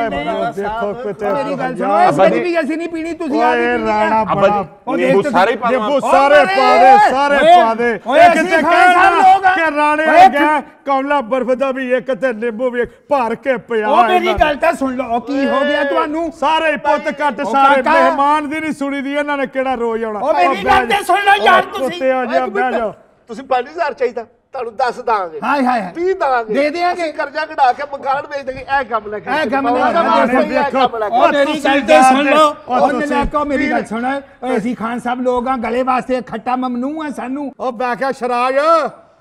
Speaker 1: ਦੇਖੋ ਕਿਤੇ ਮੇਰੀ ਗੱਲ ਸੁਣੋ ਇਸ ਕਦੀ ਵੀ ਅਸੀਂ ਨਹੀਂ ਪੀਣੀ ਤੁਸੀਂ ਆ ਇਹ ਰਾਣਾ ਬੜਾ ਨਿੰਬੂ ਸਾਰੇ ਪਾਵੇ ਨਿੰਬੂ ਸਾਰੇ ਦੇ ਸਾਰੇ ਦੇ ਇਹ ਕਿਤੇ ਕਹਿਣਾ ਕਿ ਰਾਣੇ ਹੋ ਗਿਆ ਕੌਲਾ ਬਰਫ ਦਾ ਵੀ ਇੱਕ ਤੇ ਨਿੰਬੂ ਵੀ ਭਰ ਕੇ ਪਿਆ ਉਹ ਮੇਰੀ ਗੱਲ ਤਾਂ ਸੁਣ ਲਓ ਕੀ ਹੋ ਗਿਆ ਤੁਹਾਨੂੰ ਸਾਰੇ ਪੁੱਤ ਕੱਟ ਸਾਰੇ ਮਹਿਮਾਨ ਦੀ ਨਹੀਂ ਸੁਣੀ ਦੀ ਇਹਨਾਂ ਨੇ ਕਿਹੜਾ ਰੋਜ਼ ਆਉਣਾ ਉਹ ਮੇਰੀ ਗੱਲ ਤੇ ਸੁਣ ਲਓ ਯਾਰ ਤੁਸੀਂ ਆ ਜਾ ਬਹਿ ਜਾ
Speaker 2: ਤੁਸੀਂ 5000 ਚਾਹੀਦਾ ਤੁਹਾਨੂੰ ਦੱਸ ਦਾਂਗੇ ਹਾਏ ਹਾਏ 20 ਦਾਂਗੇ ਦੇ ਦਿਆਂਗੇ। ਕਰਜ਼ਾ ਕਢਾ ਕੇ ਮਕਾਨ ਵੇਚ ਦੇਗੇ ਇਹ ਕੰਮ ਲੈ ਕੇ ਇਹ ਕੰਮ ਲੈ ਕੇ ਵਾਸਤੇ ਹੀ ਇਹ ਕੰਮ ਲੈ ਕੇ ਉਹ ਮੇਰੀ ਗੱਲ ਤੇ ਸੁਣ ਲਓ ਉਹ ਨਲਾਕੋ ਮੇਰੀ ਗੱਲ ਸੁਣ
Speaker 1: ਅਸੀਂ ਖਾਨ ਸਾਹਿਬ ਲੋਕਾਂ ਗਲੇ ਵਾਸਤੇ ਖੱਟਾ ਮਮਨੂ ਆ ਸਾਨੂੰ ਉਹ ਮੈਂ ਸ਼ਰਾਜ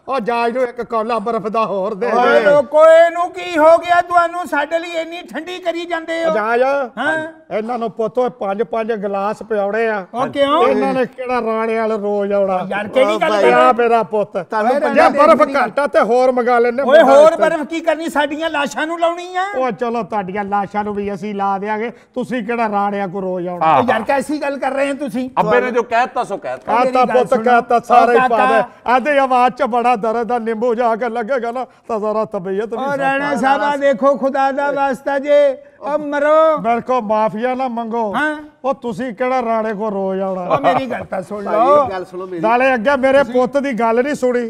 Speaker 1: ਉਹ ਜਾਜ ਨੂੰ ਇੱਕ ਕੌਲਾ ਬਰਫ਼ ਦਾ ਹੋਰ ਦੇ ਦੇ ਓਏ ਲੋਕੋ ਇਹਨੂੰ ਕੀ ਹੋ ਗਿਆ ਤੁਹਾਨੂੰ ਸਾਡੇ ਲਈ ਇੰਨੀ ਠੰਡੀ ਕਰੀ ਜਾਂਦੇ ਹੋ ਜਾਜ ਹਾਂ ਇਹਨਾਂ ਨੂੰ ਪੁੱਤੋ ਪੰਜ ਪੰਜ ਗਲਾਸ ਪਿਆਉਣੇ ਆ ਉਹ ਕਿਉਂ ਇਹਨਾਂ ਨੇ ਕਿਹੜਾ ਰਾਣੇ ਵਾਲ ਰੋਜ਼ ਆਉਣਾ ਯਾਰ ਕਿਹੜੀ ਗੱਲ ਕਰਿਆ ਮੇਰਾ ਪੁੱਤ ਤੁਹਾਨੂੰ ਪੰਜ ਬਰਫ਼ ਘਾਟਾ ਤੇ ਹੋਰ ਮੰਗਾ ਲੈਣੇ ਓਏ ਹੋਰ ਬਰਫ਼ ਕੀ ਕਰਨੀ ਸਾਡੀਆਂ ਲਾਸ਼ਾਂ ਨੂੰ ਲਾਉਣੀ ਆ ਓ ਚਲੋ ਤੁਹਾਡੀਆਂ ਲਾਸ਼ਾਂ ਨੂੰ ਵੀ ਅਸੀਂ ਲਾ ਦੇਾਂਗੇ ਤੁਸੀਂ ਕਿਹੜਾ ਰਾਣਿਆ ਕੋ ਰੋਜ਼ ਆਉਣਾ ਯਾਰ ਕੈਸੀ ਗੱਲ ਕਰ ਰਹੇ ਹੋ ਤੁਸੀਂ
Speaker 3: ਅੱਬੇ ਨੇ ਜੋ ਕਹਿਤਾ ਸੋ ਕਹਿਤਾ ਕਹਿਤਾ ਪੁੱਤ ਕਹਿਤਾ ਸਾਰੇ ਪਾਦੇ
Speaker 1: ਆਦੇ ਆਵਾਜ਼ ਚ ਬੜਾ ਦਰਦ ਦਾ ਨਿੰਬੂ ਜਾ ਕੇ ਲੱਗੇਗਾ ਨਾ ਤਾਂ ਜ਼ਰਾ ਤਬੀਅਤ ਵੀ ਔਰ ਰਾਣਾ ਸਾਹਿਬਾ ਦੇਖੋ ਖੁਦਾ ਦਾ ਵਾਸਤਾ ਜੇ ਉਹ ਮਰੋ ਕੋ ਮਾਫੀਆ ਨਾ ਮੰਗੋ ਹਾਂ ਉਹ ਤੁਸੀਂ ਕਿਹੜਾ ਰਾੜੇ ਕੋ ਰੋਜ਼ ਆਉਣਾ ਉਹ ਮੇਰੀ ਗੱਲ ਤਾਂ ਸੁਣ ਲਓ ਗੱਲ ਸੁਣੋ ਮੇਰੀ ਨਾਲੇ ਅੱਗੇ ਮੇਰੇ ਪੁੱਤ ਦੀ ਗੱਲ ਨਹੀਂ ਸੁਣੀ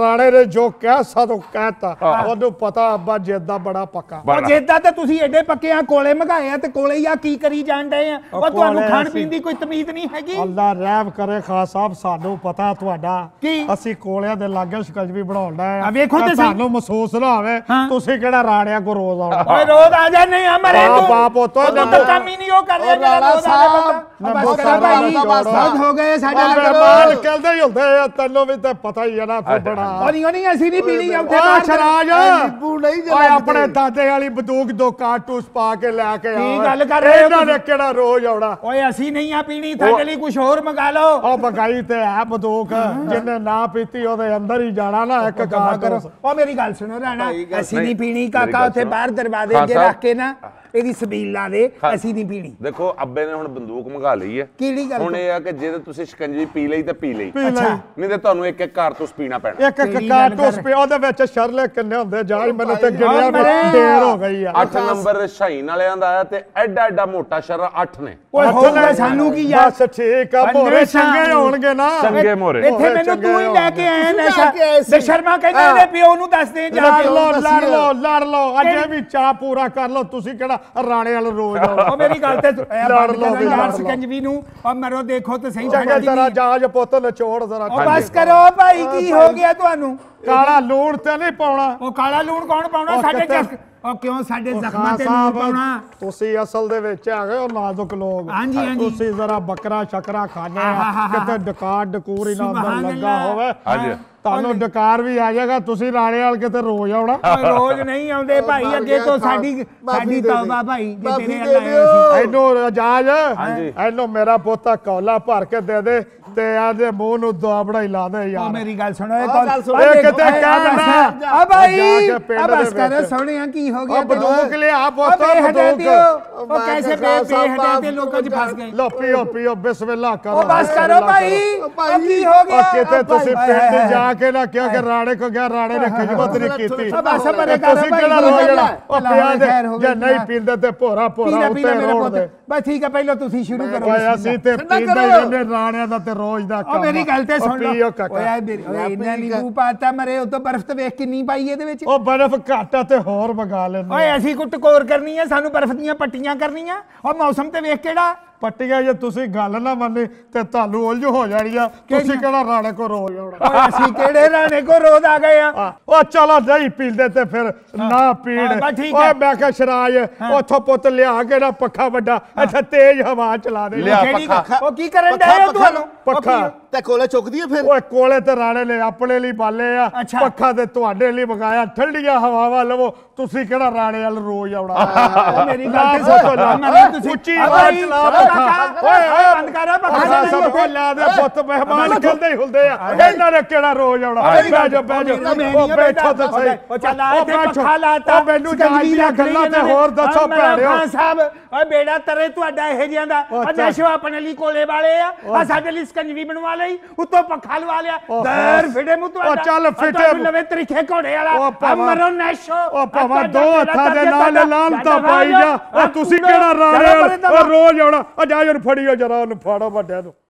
Speaker 1: ਰਾਣੇ ਨੇ ਜੋ ਕਹਿ ਸਾਦੋਂ ਕਹਿਤਾ ਉਹਨੂੰ ਪਤਾ ਅੱਬਾ ਜਿੱਦਾਂ ਬੜਾ ਪੱਕਾ ਉਹ ਜਿੱਦਾਂ ਤੇ ਤੁਸੀਂ ਐਡੇ ਪੱਕੇ ਆ ਕੋਲੇ ਮਗਾਏ ਆ ਤੇ ਕੋਲੇ ਹੀ ਆ ਕੀ ਕਰੀ ਜਾਂਦੇ ਆ ਉਹ ਤੁਹਾਨੂੰ ਖਾਣ ਪੀਣ ਦੀ ਕੋਈ ਤਮੀਜ਼ ਨਹੀਂ ਹੈਗੀ ਅੱਲਾ ਰਹਿਮ ਕਰੇ ਖਾਸ ਸਾਹਿਬ ਸਾਨੂੰ ਪਤਾ ਤੁਹਾਡਾ ਅਸੀਂ ਕੋਲਿਆਂ ਦੇ ਲਾਗੇ ਸ਼ਕਲ ਵੀ ਬਣਾਉਣਾ ਆ ਵੇਖੋ ਤੇ ਸਾਨੂੰ ਮਹਿਸੂਸ ਨਾ ਹੋਵੇ ਤੁਸੀਂ ਕਿਹੜਾ ਰਾੜਿਆਂ ਕੋ ਰੋਜ਼ ਆਉਣਾ ਓਏ ਰੋਜ਼ ਆ ਜਾ ਨਹੀਂ ਆ ਮਰੇ ਤੂੰ ਬਾਪ ਬਾਪ ਉਹ ਕੰਮ ਹੀ ਨਹੀਂ ਉਹ ਕਰ ਰਿਹਾ ਜਿਹੜਾ ਰੋਜ਼ ਸਾਹਿਬ ਬਸ ਹੋ ਗਏ ਸਾਡੇ ਮਹਿਮਾਨ ਕਹਿੰਦੇ ਹੀ ਹੁੰਦੇ ਆ ਤੈਨੂੰ ਵੀ ਤਾਂ ਪਤਾ ਹੀ ਨਾ ਫੁੱਬੜਾ ਉਹ ਨਹੀਂ ਉਹ ਨਹੀਂ ਪੀਣੀ ਆਉਂਦੇ ਬਾਸ਼ਰਾਜ ਨਿੰਬੂ ਨਹੀਂ ਜਲਾ ਆਪਣੇ ਦਾਦੇ ਵਾਲੀ ਬੰਦੂਕ ਦੋ ਕਾਰਟੂਸ ਪਾ ਕੇ ਲੈ ਕੇ ਆ ਕੀ ਗੱਲ ਕਰ ਰਹੇ ਇਹਨਾਂ ਨੇ ਕਿਹੜਾ ਰੋਜ਼ ਆਉਣਾ ਓਏ ਅਸੀਂ ਨਹੀਂ ਆ ਪੀਣੀ ਤੁਹਾਡੇ ਲਈ ਕੁਝ ਹੋਰ ਮੰਗਾ ਲਓ ਉਹ ਬਗਾਈ ਤੇ ਆ ਬੰਦੂਕ ਜਿੰਨੇ ਨਾ ਪੀਤੀ ਉਹਦੇ ਅੰਦਰ ਹੀ ਜਾਣਾ ਨਾ ਇੱਕ ਕਾਰ ਕਰੋ ਉਹ ਮੇਰੀ ਗੱਲ ਸੁਣੋ ਰਹਿਣਾ ਅਸੀਂ ਨਹੀਂ ਪੀਣੀ ਕਾਕਾ ਉੱਥੇ ਬਾਹਰ ਦਰਵਾਜ਼ੇ ਅੱਗੇ ਰੱਖ ਕੇ ਨਾ ਇਹਦੀ ਸਬੀਲ ਲਾ ਦੇ ਅਸੀਂ
Speaker 3: ਨਹੀਂ ਪੀਣੀ ਦੇਖੋ ਅੱਬੇ ਨੇ ਹੁਣ ਬੰਦੂਕ ਮੰਗਾ ਲਈ ਹੈ ਕਿਹੜੀ ਗੱਲ ਹੁਣ ਇਹ ਆ ਕਿ ਜੇ ਤੁਸੀਂ ਸ਼ਿਕੰਜੀ ਪੀ ਲਈ ਤਾਂ ਪੀ ਲਈ ਅੱਛਾ ਨਹੀਂ ਤੇ ਤੁਹਾਨੂੰ ਇੱਕ ਇੱਕ ਕਾਰਤੂਸ ਪੀਣਾ ਪੈਣਾ ਇੱਕ ਇੱਕ ਕਾਰਤੂਸ
Speaker 1: ਪੀ ਉਹਦੇ ਵਿੱਚ ਸ਼ਰਲੇ ਕਿੰਨੇ ਹੁੰਦੇ ਜਾਜ ਮੈਨੂੰ ਤੇ ਗਿਣਿਆ ਦੇਰ ਹੋ ਗਈ ਆ 8 ਨੰਬਰ
Speaker 3: ਸ਼ਾਈਨ ਵਾਲਿਆਂ ਦਾ ਆਇਆ ਤੇ ਐਡਾ ਐਡਾ ਮੋਟਾ ਸ਼ਰ ਅੱਠ ਨੇ ਓਏ ਹੋਣਾ ਸਾਨੂੰ ਕੀ ਯਾਰ
Speaker 1: ਬਸ ਠੀਕ ਆ ਮੋਰੇ ਚੰਗੇ ਹੋਣਗੇ ਨਾ ਚੰਗੇ ਮੋਰੇ ਇੱਥੇ ਮੈਨੂੰ ਤੂੰ ਹੀ ਲੈ ਕੇ ਆਇਆ ਨਸ਼ਾ ਤੇ ਸ਼ਰਮਾ ਕਹਿੰਦਾ ਨੇ ਪੀਓ ਨੂੰ ਦੱਸ ਦੇ ਜਾ ਲੜ ਲੋ ਲੜ ਲੋ ਲੜ ਲੋ ਅਜੇ ਵੀ ਚਾਹ ਪੂਰਾ ਕਰ ਲੋ ਤੁਸੀਂ ਕਿਹੜਾ ਰਾਣੇ ਵਾਲ ਜਾ ਉਹ ਮੇਰੀ ਗੱਲ ਤੇ ਲੜ ਲੋ ਯਾਰ ਸਕੰਜਵੀ ਨੂੰ ਉਹ ਮਰੋ ਦੇਖੋ ਤੇ ਸਹੀ ਚੰਗਾ ਜਰਾ ਜਾਜ ਪੁੱਤ ਲਚੋੜ ਜ਼ਰਾ ਉਹ ਬਸ ਕਰੋ ਭਾਈ ਕੀ ਹੋ ਗਿਆ ਤੁਹਾਨੂੰ ਕਾਲਾ ਲੂਣ ਤੇ ਨਹੀਂ ਪਾਉਣਾ ਉਹ ਕਾਲਾ ਲੂਣ ਕੌਣ ਪਾਉਣਾ ਸਾਡੇ ਜਸ ਉਹ ਕਿਉਂ ਸਾਡੇ ਜ਼ਖਮਾਂ ਤੇ ਨਹੀਂ ਪਾਉਣਾ ਤੁਸੀਂ ਅਸਲ ਦੇ ਵਿੱਚ ਹੈਗੇ ਉਹ ਨਾਜ਼ੁਕ ਲੋਕ ਹਾਂਜੀ ਹਾਂਜੀ ਤੁਸੀਂ ਜ਼ਰਾ ਬੱਕਰਾ ਸ਼ਕਰਾ ਖਾਣੇ ਆ ਕਿਤੇ ਡਕਾਰ ਡਕੂਰ ਇਨਾਮ ਦਾ ਲੱਗਾ ਹੋਵੇ ਹਾਂਜੀ ਤੁਹਾਨੂੰ ਡਕਾਰ ਵੀ ਆ ਜਾਏਗਾ ਤੁਸੀਂ ਰਾਣੇ ਵਾਲ ਕਿਤੇ ਰੋਜ਼ ਆਉਣਾ ਰੋਜ਼ ਨਹੀਂ ਆਉਂਦੇ ਭਾਈ ਅੱਗੇ ਤੋਂ ਸਾਡੀ ਸਾਡੀ ਤੌਬਾ ਭਾਈ ਜੇ ਤੇਰੇ ਅੱਲਾ ਆਇਆ ਐਨੋ ਜਾਜ ਐਨੋ ਮੇਰਾ ਪੋਤਾ ਕੌਲਾ ਭਰ ਕੇ ਦੇ ਦੇ ਤੇ ਦੇ ਮੂੰਹ ਨੂੰ ਦੁਆਬੜਾ ਹੀ ਲਾ ਦੇ ਯਾਰ ਮੇਰੀ ਗੱਲ ਸੁਣੋ ਇਹ ਕਿਤੇ ਕਹਿਣਾ ਆ ਭਾਈ ਆ ਬਸ ਕਰ ਸੋਹਣਿਆ ਕੀ ਹੋ ਗਿਆ ਲੈ ਆ ਪੋਤਾ ਬੰਦੂਕ ਉਹ ਕੈਸੇ ਬੇ ਤੇ ਲੋਕਾਂ 'ਚ ਫਸ ਗਏ ਲੋ ਪੀਓ ਪੀਓ ਬਿਸਮਿਲ੍ਲਾ ਕਰੋ ਬਸ ਕਰੋ ਭਾਈ ਕੀ ਹੋ ਗਿਆ ਕਿਤੇ ਤੁਸੀਂ ਪਿੰਡ ਜਾ ਆ ਕੇ ਨਾ ਕਿਹਾ ਕਿ ਰਾੜੇ ਕੋ ਗਿਆ ਰਾੜੇ ਨੇ ਖਿਦਮਤ ਨਹੀਂ ਕੀਤੀ ਤੁਸੀਂ ਕਿਹੜਾ ਰੋਣਾ ਉਹ ਪਿਆ ਜੇ ਨਹੀਂ ਪੀਂਦੇ ਤੇ ਭੋਰਾ ਭੋਰਾ ਉੱਤੇ ਰੋਦੇ ਦੇ ਬਸ ਠੀਕ ਹੈ ਪਹਿਲਾਂ ਤੁਸੀਂ ਸ਼ੁਰੂ ਕਰੋ ਓਏ ਅਸੀਂ ਤੇ ਪੀਂਦੇ ਜੰਨੇ ਰਾਣਿਆਂ ਦਾ ਤੇ ਰੋਜ਼ ਦਾ ਕੰਮ ਮੇਰੀ ਗੱਲ ਤੇ ਸੁਣ ਲਓ ਓਏ ਇੰਨਾ ਨਿੰਬੂ ਪਾਤਾ ਮਰੇ ਉਹ ਤੋਂ ਬਰਫ਼ ਤੇ ਵੇਖ ਕਿੰਨੀ ਪਾਈ ਇਹਦੇ ਵਿੱਚ ਉਹ ਬਰਫ਼ ਘਾਟਾ ਤੇ ਹੋਰ ਵਗਾ ਲੈਂਦੇ ਓਏ ਅਸੀਂ ਕੁੱਟ ਕਰਨੀ ਹੈ ਸਾਨੂੰ ਬਰਫ਼ ਦੀਆਂ ਪੱਟੀਆਂ ਕਰਨੀਆਂ ਉਹ ਮੌਸਮ ਤੇ ਵੇਖ ਕਿਹੜਾ ਪੱਟੀਆਂ ਜੇ ਤੁਸੀਂ ਗੱਲ ਨਾ ਮੰਨੇ ਤੇ ਤੁਹਾਨੂੰ ਉਲਝ ਹੋ ਜਾਣੀ ਆ ਤੁਸੀਂ ਕਿਹੜਾ ਰਾਣੇ ਕੋ ਰੋ ਜਾਣਾ ਅਸੀਂ ਕਿਹੜੇ ਰਾਣੇ ਕੋ ਆ ਗਏ ਆ ਉਹ ਚਲੋ ਦਹੀਂ ਪੀਂਦੇ ਤੇ ਫਿਰ ਨਾ ਪੀਣ ਉਹ ਮੈਂ ਕਿਹਾ ਸ਼ਰਾਜ ਉੱਥੋਂ ਪੁੱਤ ਲਿਆ ਕੇ ਨਾ ਪੱਖਾ ਵੱਡਾ ਅੱਛਾ ਤੇਜ਼ ਹਵਾ ਚਲਾ ਦੇ ਉਹ ਕੀ ਕਰਨ ਦੇ ਤੁਹਾਨੂੰ ਪੱਖਾ ਤੇ ਕੋਲੇ ਚੁੱਕਦੀ ਐ ਫਿਰ ਓਏ ਕੋਲੇ ਤੇ ਰਾਣੇ ਲੈ ਆਪਣੇ ਲਈ ਬਾਲੇ ਆ ਪੱਖਾ ਤੇ ਤੁਹਾਡੇ ਲਈ ਬਗਾਇਆ ਠੰਡੀਆਂ ਹਵਾਵਾਂ ਲਵੋ ਤੁਸੀਂ ਕਿਹੜਾ ਰਾਣੇ ਵਾਲ ਰੋਜ਼ ਆਉਣਾ ਮੇਰੀ ਗੱਲ ਸੋਚੋ ਨਾ ਤੁਸੀਂ ਉੱਚੀ ਆਵਾਜ਼ ਚਲਾਓ ਓਏ ਓਏ ਬੰਦ ਕਰ ਪੱਖਾ ਸਭ ਕੋ ਲਾ ਦੇ ਪੁੱਤ ਮਹਿਮਾਨ ਖਿਲਦੇ ਹੀ ਹੁੰਦੇ ਆ ਇਹਨਾਂ ਨੇ ਕਿਹੜਾ ਰੋਜ਼ ਆਉਣਾ ਬੈਠ ਜਾ ਬੈਠ ਜਾ ਉਹ ਬੈਠੋ ਤਾਂ ਸਹੀ ਉਹ ਚੱਲ ਆ ਤੇ ਪੱਖਾ ਲਾਤਾ ਮੈਨੂੰ ਜਾਈ ਗੱਲਾਂ ਤੇ ਹੋਰ ਦੱਸੋ ਭੈਣਿਓ ਸਾਹਿਬ ਓਏ ਬੇੜਾ ਤਰੇ ਤੁਹਾਡਾ ਇਹ ਜਿਹਾਂ ਦਾ ਨਸ਼ਵਾ ਆਪਣੇ ਲਈ ਕੋਲੇ ਵਾਲੇ ਆ ਆ ਸਾਡੇ ਲਈ ਸਕੰਜਵੀ ਬਣਵਾ ਲਈ ਉਤੋਂ ਪੱਖਾ ਲਵਾ ਲਿਆ ਦਰ ਫਿੜੇ ਮੂੰ ਤੁਹਾਡਾ ਚੱਲ ਫਿਟੇ ਨਵੇਂ ਤਰੀਕੇ ਘੋੜੇ ਵਾਲਾ ਆ ਮਰੋ ਨੈਸ਼ੋ ਉਹ ਭਾਵਾ ਦੋ ਹੱਥਾਂ ਦੇ ਨਾਲ ਲਾਲ ਤਾਂ ਪਾਈ ਜਾ ਉਹ ਤੁਸੀਂ ਕਿਹੜਾ ਰਾਣੇ ਉਹ ਰੋਜ਼ ਆਉਣਾ ਆ ਜਾ ਫੜੀਓ ਜਰਾ ਉਹਨੂੰ ਫਾੜੋ ਵੱਡਿਆ ਨੂੰ